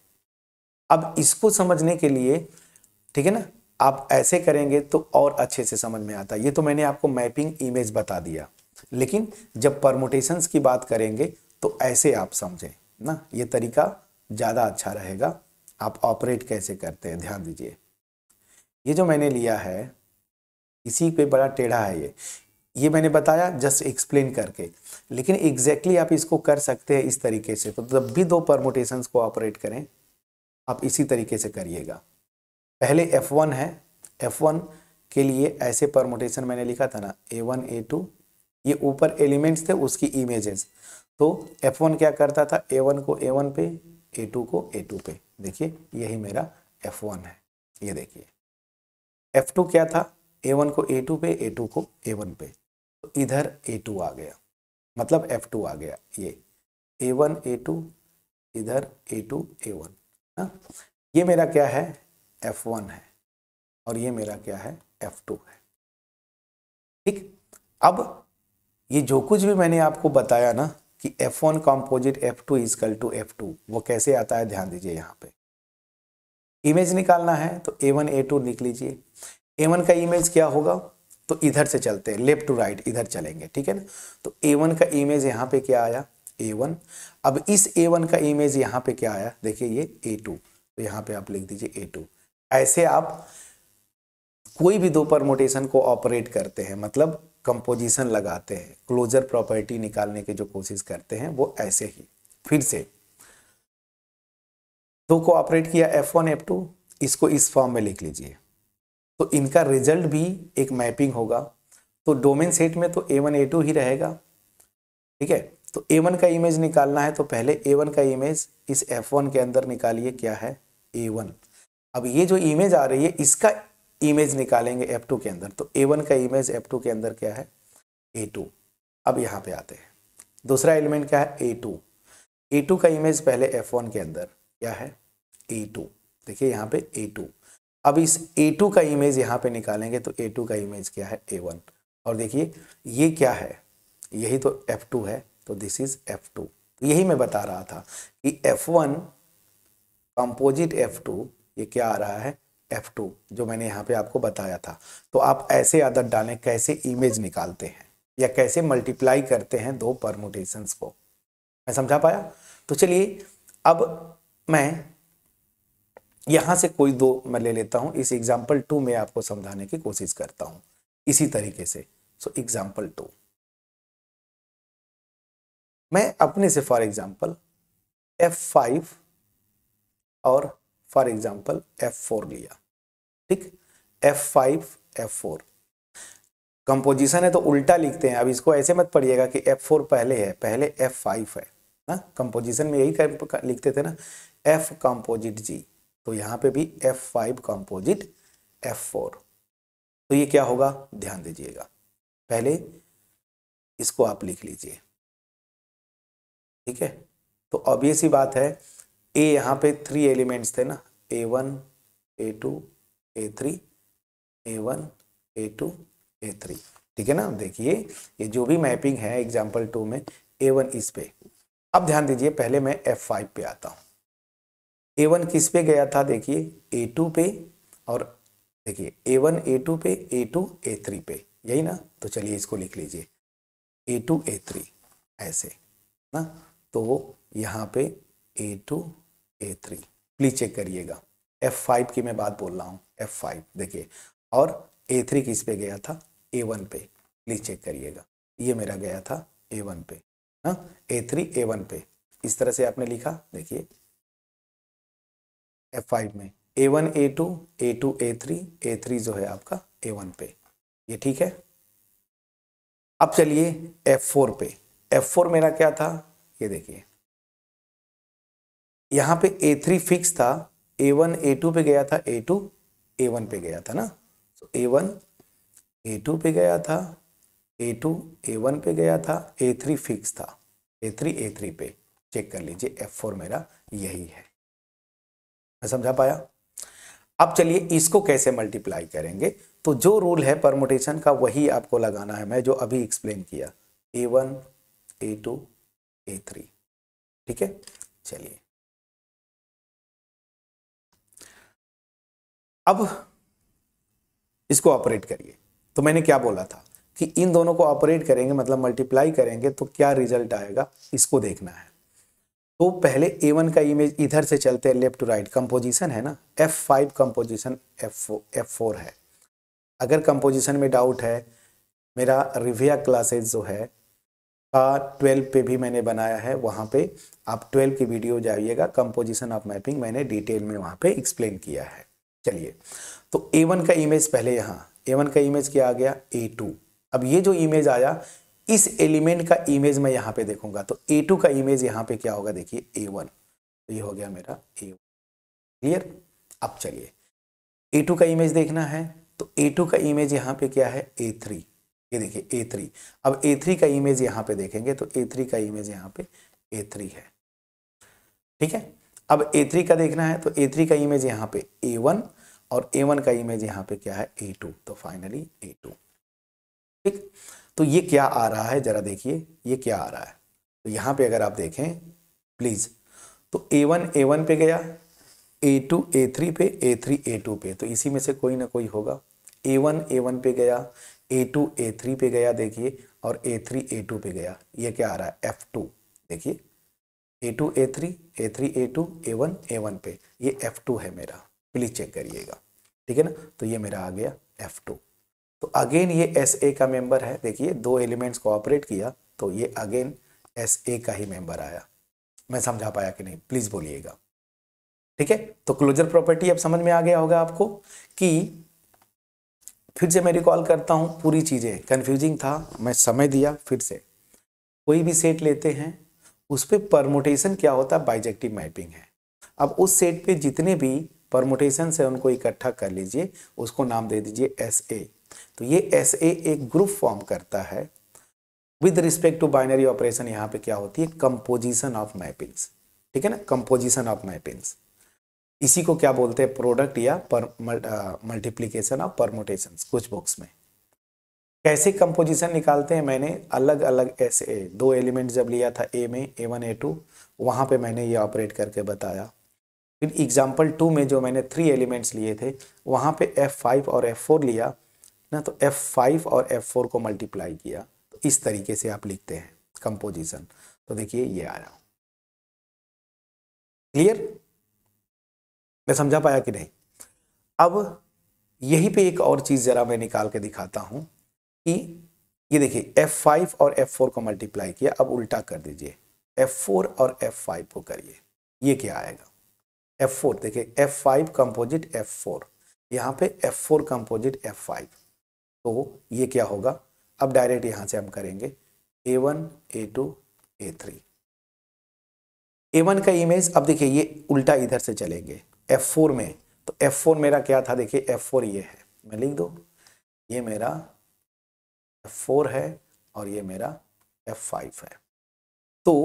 Speaker 1: अब इसको समझने के लिए ठीक है ना आप ऐसे करेंगे तो और अच्छे से समझ में आता है ये तो मैंने आपको मैपिंग इमेज बता दिया लेकिन जब परमोटेशंस की बात करेंगे तो ऐसे आप समझें ना ये तरीका ज़्यादा अच्छा रहेगा आप ऑपरेट कैसे करते हैं ध्यान दीजिए ये जो मैंने लिया है इसी पे बड़ा टेढ़ा है ये ये मैंने बताया जस्ट एक्सप्लेन करके लेकिन एग्जैक्टली exactly आप इसको कर सकते हैं इस तरीके से तो जब भी दो परमोटेशंस को ऑपरेट करें आप इसी तरीके से करिएगा पहले F1 है F1 के लिए ऐसे परमोटेशन मैंने लिखा था ना A1 A2 ये ऊपर एलिमेंट्स थे उसकी इमेजेस तो F1 क्या करता था A1 को A1 पे ए टू को ए टू पे देखिए यही मेरा एफ वन है ये देखिए एफ टू क्या था ए वन को ए टू पे ए टू को ए वन पे तो इधर ए टू आ गया मतलब एफ टू आ गया ये ए वन ए टू इधर ए टू ए वन ना ये मेरा क्या है एफ वन है और ये मेरा क्या है एफ टू है ठीक अब ये जो कुछ भी मैंने आपको बताया ना कि F one composite F two equal to F two वो कैसे आता है ध्यान दीजिए यहाँ पे इमेज निकालना है तो ए वन ए टू लिख लीजिए ए वन का इमेज क्या होगा तो इधर से चलते हैं लेफ्ट टू राइट इधर चलेंगे ठीक है ना तो ए वन का इमेज यहाँ पे क्या आया ए वन अब इस ए वन का इमेज यहाँ पे क्या आया देखिए ये ए टू तो यहाँ पे आप लिख दीजिए ए टू ऐसे आप कोई भी दो परमोटेशन को ऑपरेट करते हैं मतलब कंपोजिशन लगाते हैं क्लोजर प्रॉपर्टी निकालने की जो कोशिश करते हैं वो ऐसे ही फिर से दो को ऑपरेट किया F1, F2, इसको इस फॉर्म में लिख लीजिए तो इनका रिजल्ट भी एक मैपिंग होगा तो डोमेन सेट में तो A1, A2 ही रहेगा ठीक है तो A1 का इमेज निकालना है तो पहले A1 का इमेज इस F1 के अंदर निकालिए क्या है A1। अब ये जो इमेज आ रही है इसका इमेज निकालेंगे एफ टू के अंदर तो ए वन का इमेज एफ टू के अंदर क्या है ए टू अब यहाँ पे आते हैं दूसरा एलिमेंट क्या है ए टू ए टू का इमेज पहले एफ वन के अंदर क्या है ए टू देखिए यहाँ पे ए टू अब इस ए टू का इमेज यहाँ पे निकालेंगे तो ए टू का इमेज क्या है ए वन और देखिए ये क्या है यही तो एफ टू है तो दिस इज एफ टू यही मैं बता रहा था कि F one composite F two ये क्या आ रहा है F2 जो मैंने यहाँ पे आपको बताया था तो आप ऐसे आदत डालें कैसे इमेज निकालते हैं या कैसे मल्टीप्लाई करते हैं दो परमोटेशंस को मैं समझा पाया तो चलिए अब मैं यहां से कोई दो मैं ले लेता हूं इस एग्जाम्पल टू में आपको समझाने की कोशिश करता हूं इसी तरीके से सो एग्जाम्पल टू मैं अपने से फॉर एग्जाम्पल फाइव और फॉर एग्जाम्पल फोर लिया ठीक F five F four composition है तो उल्टा लिखते हैं अब इसको ऐसे मत पढ़िएगा कि एफ फोर पहले है पहले एफ फाइव है ना कंपोजिशन में यही लिखते थे ना एफ कंपोजिट जी तो यहाँ पे भी F5 फाइव कंपोजिट एफ तो ये क्या होगा ध्यान दीजिएगा पहले इसको आप लिख लीजिए ठीक है तो ऑब्वियस ही बात है ए यहाँ पे थ्री एलिमेंट्स थे ना A one A to A three A one A to A three ठीक है ना देखिए ये जो भी मैपिंग है एग्जाम्पल टू में ए वन इस पे अब ध्यान दीजिए पहले मैं एफ फाइव पे आता हूँ ए वन किस पे गया था देखिए ए टू पे और देखिए ए वन ए टू पे ए टू ए थ्री पे यही ना तो चलिए इसको लिख लीजिए ए टू ए थ्री ऐसे ना तो यहाँ पे A to A three please check करिएगा एफ फाइव की मैं बात बोल रहा हूँ एफ फाइव देखिए और ए थ्री किस पे गया था ए वन पे प्लीज़ चेक करिएगा ये मेरा गया था ए वन पे ए थ्री ए वन पे इस तरह से आपने लिखा देखिए फाइव में two A three A three जो है आपका ए वन पे ये ठीक है अब चलिए एफ फोर पे एफ फोर मेरा क्या था ये देखिए यहाँ पे थ्री फिक्स था ए वन ए टू पे गया था ए टू ए वन पे गया था ना तो ए वन ए टू पे गया था ए टू ए वन पे गया था ए थ्री फिक्स था ए थ्री ए थ्री पे चेक कर लीजिए एफ फोर मेरा यही है मैं समझा पाया अब चलिए इसको कैसे मल्टीप्लाई करेंगे तो जो रूल है परमोटेशन का वही आपको लगाना है मैं जो अभी एक्सप्लेन किया A one A to A three ठीक है चलिए अब इसको ऑपरेट करिए तो मैंने क्या बोला था कि इन दोनों को ऑपरेट करेंगे मतलब मल्टीप्लाई करेंगे तो क्या रिजल्ट आएगा इसको देखना है तो पहले ए वन का इमेज इधर से चलते हैं लेफ्ट टू राइट कंपोजिशन है ना F five composition F four है अगर कंपोजिशन में डाउट है मेरा रिविया क्लासेस जो है का ट्वेल्व पे भी मैंने बनाया है वहाँ पे आप ट्वेल्व की वीडियो जाइएगा कंपोजिशन ऑफ मैपिंग मैंने डिटेल में वहाँ पे एक्सप्लेन किया है चलिए तो ए वन का इमेज पहले यहाँ ए वन का इमेज क्या आ गया ए टू अब ये जो इमेज आया इस एलिमेंट का इमेज मैं यहाँ पे देखूंगा तो ए टू का इमेज यहाँ पे क्या होगा देखिए ए वन तो ये हो गया मेरा ए वन क्लियर अब चलिए ए टू का इमेज देखना है तो ए टू का इमेज यहाँ पे क्या है ए थ्री ये देखिए ए थ्री अब ए थ्री का इमेज यहां पे देखेंगे तो ए थ्री का इमेज यहाँ पे ए थ्री है ठीक है अब ए का देखना है तो ए का इमेज यहाँ पे ए और ए वन का इमेज यहाँ पे क्या है ए टू तो फाइनली ए टू ठीक तो ये क्या आ रहा है ज़रा देखिए ये क्या आ रहा है तो यहाँ पे अगर आप देखें प्लीज़ तो ए वन ए वन पे गया ए टू ए थ्री पे ए थ्री ए टू पे तो इसी में से कोई ना कोई होगा ए वन ए वन पे गया ए टू ए थ्री पे गया देखिए और ए थ्री ए टू पे गया ये क्या आ रहा है एफ टू देखिए A to A three A three A to A one A one पे ये एफ़ टू है मेरा प्लीज़ चेक करिएगा ठीक है ना तो ये मेरा आ गया एफ़ टू तो अगेन ये एस ए का मेंबर है देखिए दो एलिमेंट्स को ऑपरेट किया तो ये अगेन एस ए का ही मेंबर आया मैं समझा पाया कि नहीं प्लीज़ बोलिएगा ठीक है तो क्लोजर प्रॉपर्टी अब समझ में आ गया होगा आपको कि फिर से मैं रिकॉल करता हूं पूरी चीज़ें कन्फ्यूजिंग था मैं समय दिया फिर से कोई भी सेट लेते हैं उस पर परमोटेशन क्या होता है बाइजेक्टिव मैपिंग है अब उस सेट पे जितने भी परमोटेशन है उनको इकट्ठा कर लीजिए उसको नाम दे दीजिए एस ए तो ये एस ए एक ग्रुप फॉर्म करता है with respect to binary operation यहाँ पे क्या होती है कंपोजिशन ऑफ मैपिंग्स ठीक है ना कंपोजिशन ऑफ मैपिंग्स इसी को क्या बोलते हैं प्रोडक्ट या पर मल्टीप्लीकेशन ऑफ परमोटेशन कुछ बुक्स में कैसे कंपोजिशन निकालते हैं मैंने अलग अलग ऐसे ए दो एलिमेंट जब लिया था ए में ए वन ए टू वहाँ पर मैंने ये ऑपरेट करके बताया फिर एग्जाम्पल टू में जो मैंने थ्री एलिमेंट्स लिए थे वहाँ पे एफ़ फाइव और एफ़ फोर लिया ना तो एफ़ फाइव और एफ़ फोर को मल्टीप्लाई किया तो इस तरीके से आप लिखते हैं कंपोजिशन तो देखिए ये आया क्लियर मैं समझा पाया कि नहीं अब यही पे एक और चीज़ ज़रा मैं निकाल के दिखाता हूँ कि ये देखिए F5 और F4 को मल्टीप्लाई किया अब उल्टा कर दीजिए F4 और F5 को करिए ये क्या आएगा F4 देखिए फाइव कंपोजिट फोर यहाँ पे F4 कंपोजिट F5 तो ये क्या होगा अब डायरेक्ट यहाँ से हम करेंगे A1 A2 A3 A1 का इमेज अब देखिए ये उल्टा इधर से चलेंगे F4 में तो F4 मेरा क्या था देखिए F4 ये है मैं लिख दो ये मेरा एफ फोर है और ये मेरा एफ फाइव है तो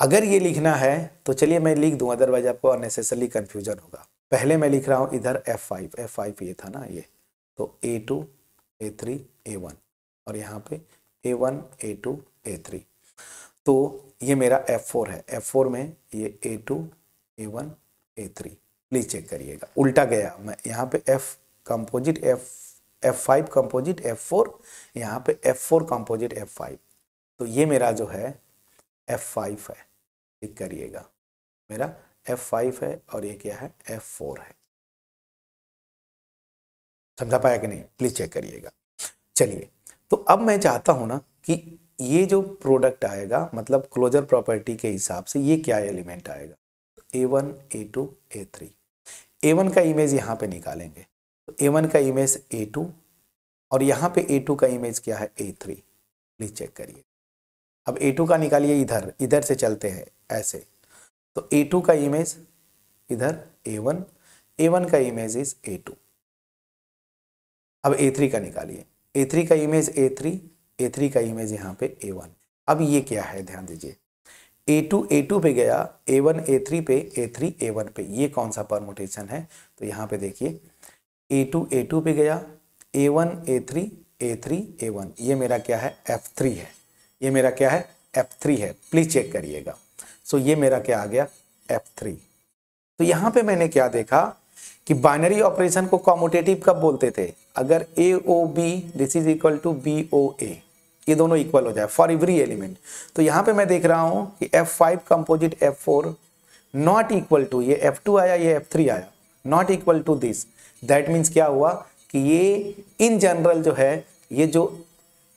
Speaker 1: अगर ये लिखना है तो चलिए मैं लिख दूँ अदरवाइज आपको अननेसेसरली कन्फ्यूजन होगा पहले मैं लिख रहा हूँ इधर एफ फाइव एफ फाइव ये था ना ये तो A to A three A one और यहाँ पे A one A to A three तो ये मेरा एफ फोर है एफ फोर में ये A to A one A three please check करिएगा उल्टा गया मैं यहाँ पे F composite F F five composite F four यहाँ पे F four composite F five तो ये मेरा जो है एफ फाइव है क्लिक करिएगा मेरा एफ फाइव है और ये क्या है एफ फोर है समझा पाया कि नहीं प्लीज चेक करिएगा चलिए तो अब मैं चाहता हूं ना कि ये जो प्रोडक्ट आएगा मतलब क्लोजर प्रॉपर्टी के हिसाब से ये क्या एलिमेंट आएगा A one A to A three A one का इमेज यहाँ पे निकालेंगे तो ए वन का इमेज ए टू और यहाँ पे ए टू का इमेज क्या है ए थ्री प्लीज़ चेक करिए अब ए टू का निकालिए इधर इधर से चलते हैं ऐसे तो ए टू का इमेज इधर ए वन ए वन का इमेज इज ए टू अब ए थ्री का निकालिए ए थ्री का image A three A three का इमेज यहाँ पे ए वन अब ये क्या है ध्यान दीजिए ए टू ए टू पे गया ए वन ए थ्री पे ए थ्री ए वन पे ये कौन सा परमोटेशन है तो यहाँ पे देखिए ए टू ए टू पे गया A one A three A three A one ये मेरा क्या है एफ थ्री है ये मेरा क्या है एफ थ्री है प्लीज़ चेक करिएगा सो ये मेरा क्या आ गया एफ थ्री तो यहाँ पे मैंने क्या देखा कि बाइनरी ऑपरेशन को कॉमोटेटिव कब बोलते थे अगर A O B this is equal to B O A ये दोनों इक्वल हो जाए फॉर एवरी एलिमेंट तो यहाँ पे मैं देख रहा हूँ कि F five composite F four not equal to ये एफ टू आया ये एफ थ्री आया not equal to this that means क्या हुआ कि ये इन जनरल जो है ये जो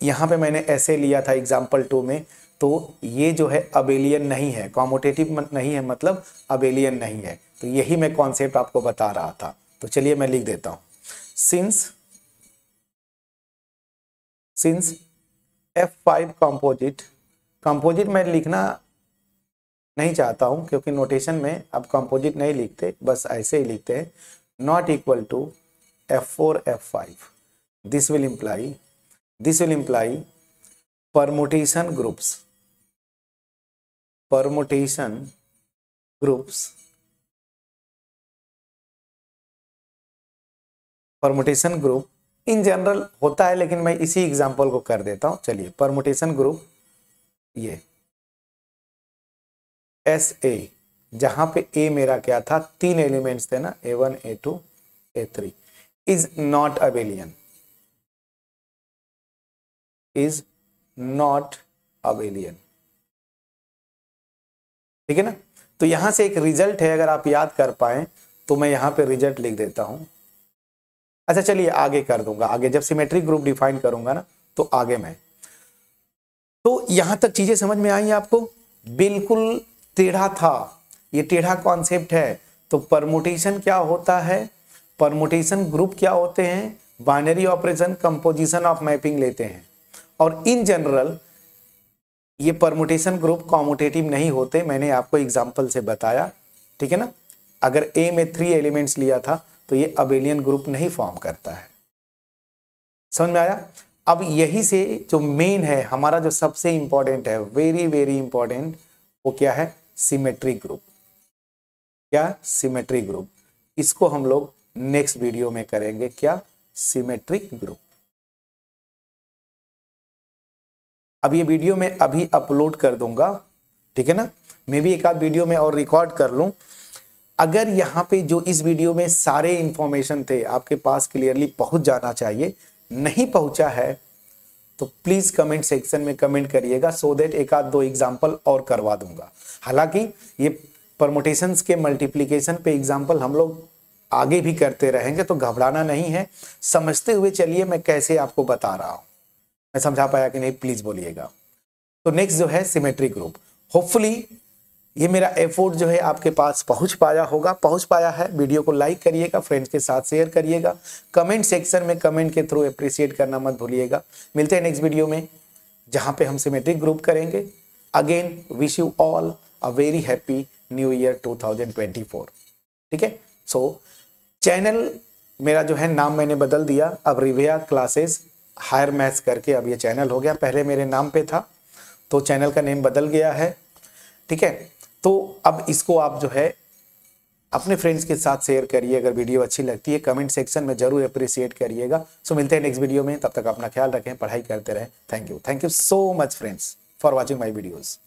Speaker 1: यहाँ पे मैंने ऐसे लिया था एग्जाम्पल टू में तो ये जो है अबेलियन नहीं है कॉमोटेटिव नहीं है मतलब अबेलियन नहीं है तो यही मैं कॉन्सेप्ट आपको बता रहा था तो चलिए मैं लिख देता हूँ since since F five composite composite मैं लिखना नहीं चाहता हूँ क्योंकि नोटेशन में अब कंपोजिट नहीं लिखते बस ऐसे ही लिखते हैं not equal to f4 f5 this will imply this will imply permutation groups permutation groups permutation group in general होता है लेकिन मैं इसी एग्जांपल को कर देता हूं चलिए परमुटेशन ग्रुप ये एस ए जहां पे ए मेरा क्या था तीन एलिमेंट्स थे ना A one A to A three is not abelian is not abelian ठीक है ना तो यहां से एक रिजल्ट है अगर आप याद कर पाए तो मैं यहां पे रिजल्ट लिख देता हूं अच्छा चलिए आगे कर दूंगा आगे जब सिमेट्रिक ग्रुप डिफाइन करूंगा ना तो आगे मैं तो यहां तक चीजें समझ में आई आपको बिल्कुल टेढ़ा था ये टेढ़ा कॉन्सेप्ट है तो परमोटेशन क्या होता है परमोटेशन ग्रुप क्या होते हैं binary operation composition of mapping लेते हैं और इन जनरल ये परमोटेशन ग्रुप कॉमोटेटिव नहीं होते मैंने आपको एग्जाम्पल से बताया ठीक है ना अगर ए में थ्री एलिमेंट्स लिया था तो ये अबेलियन ग्रुप नहीं फॉर्म करता है समझ में आया अब यही से जो मेन है हमारा जो सबसे इंपॉर्टेंट है वेरी वेरी इंपॉर्टेंट वो क्या है सिमेट्रिक ग्रुप क्या सिमेट्रिक ग्रुप इसको हम लोग नेक्स्ट वीडियो में करेंगे क्या सिमेट्रिक ग्रुप अब ये वीडियो मैं अभी अपलोड कर दूंगा ठीक है ना मैं भी एक आध वीडियो में और रिकॉर्ड कर लूं अगर यहाँ पे जो इस वीडियो में सारे इंफॉर्मेशन थे आपके पास क्लियरली पहुंच जाना चाहिए नहीं पहुंचा है तो प्लीज़ कमेंट सेक्शन में कमेंट करिएगा सो देट एक आध दो एग्जाम्पल और करवा दूंगा हालांकि ये परमोटेशन के मल्टीप्लीकेशन पे एग्जाम्पल हम लोग आगे भी करते रहेंगे तो घबराना नहीं है समझते हुए चलिए मैं कैसे आपको बता रहा हूँ मैं समझा पाया कि नहीं प्लीज़ बोलिएगा तो नेक्स्ट जो है सिमेट्रिक ग्रुप होपफुली ये मेरा एफोर्ट जो है आपके पास पहुंच पाया होगा पहुंच पाया है वीडियो को लाइक करिएगा फ्रेंड्स के साथ शेयर करिएगा कमेंट सेक्शन में कमेंट के थ्रू अप्रिसिएट करना मत भूलिएगा मिलते हैं नेक्स्ट वीडियो में जहाँ पे हम सिमेट्रिक ग्रुप करेंगे again wish you all a very happy new year 2024 ठीक है सो चैनल मेरा जो है नाम मैंने बदल दिया अब रिव्या क्लासेस हायर मैथ्स करके अब ये चैनल हो गया पहले मेरे नाम पे था तो चैनल का नेम बदल गया है ठीक है तो अब इसको आप जो है अपने फ्रेंड्स के साथ शेयर करिए अगर वीडियो अच्छी लगती है कमेंट सेक्शन में जरूर अप्रिसिएट करिएगा सो मिलते हैं नेक्स्ट वीडियो में तब तक अपना ख्याल रखें पढ़ाई करते रहें thank you thank you so much friends for watching my videos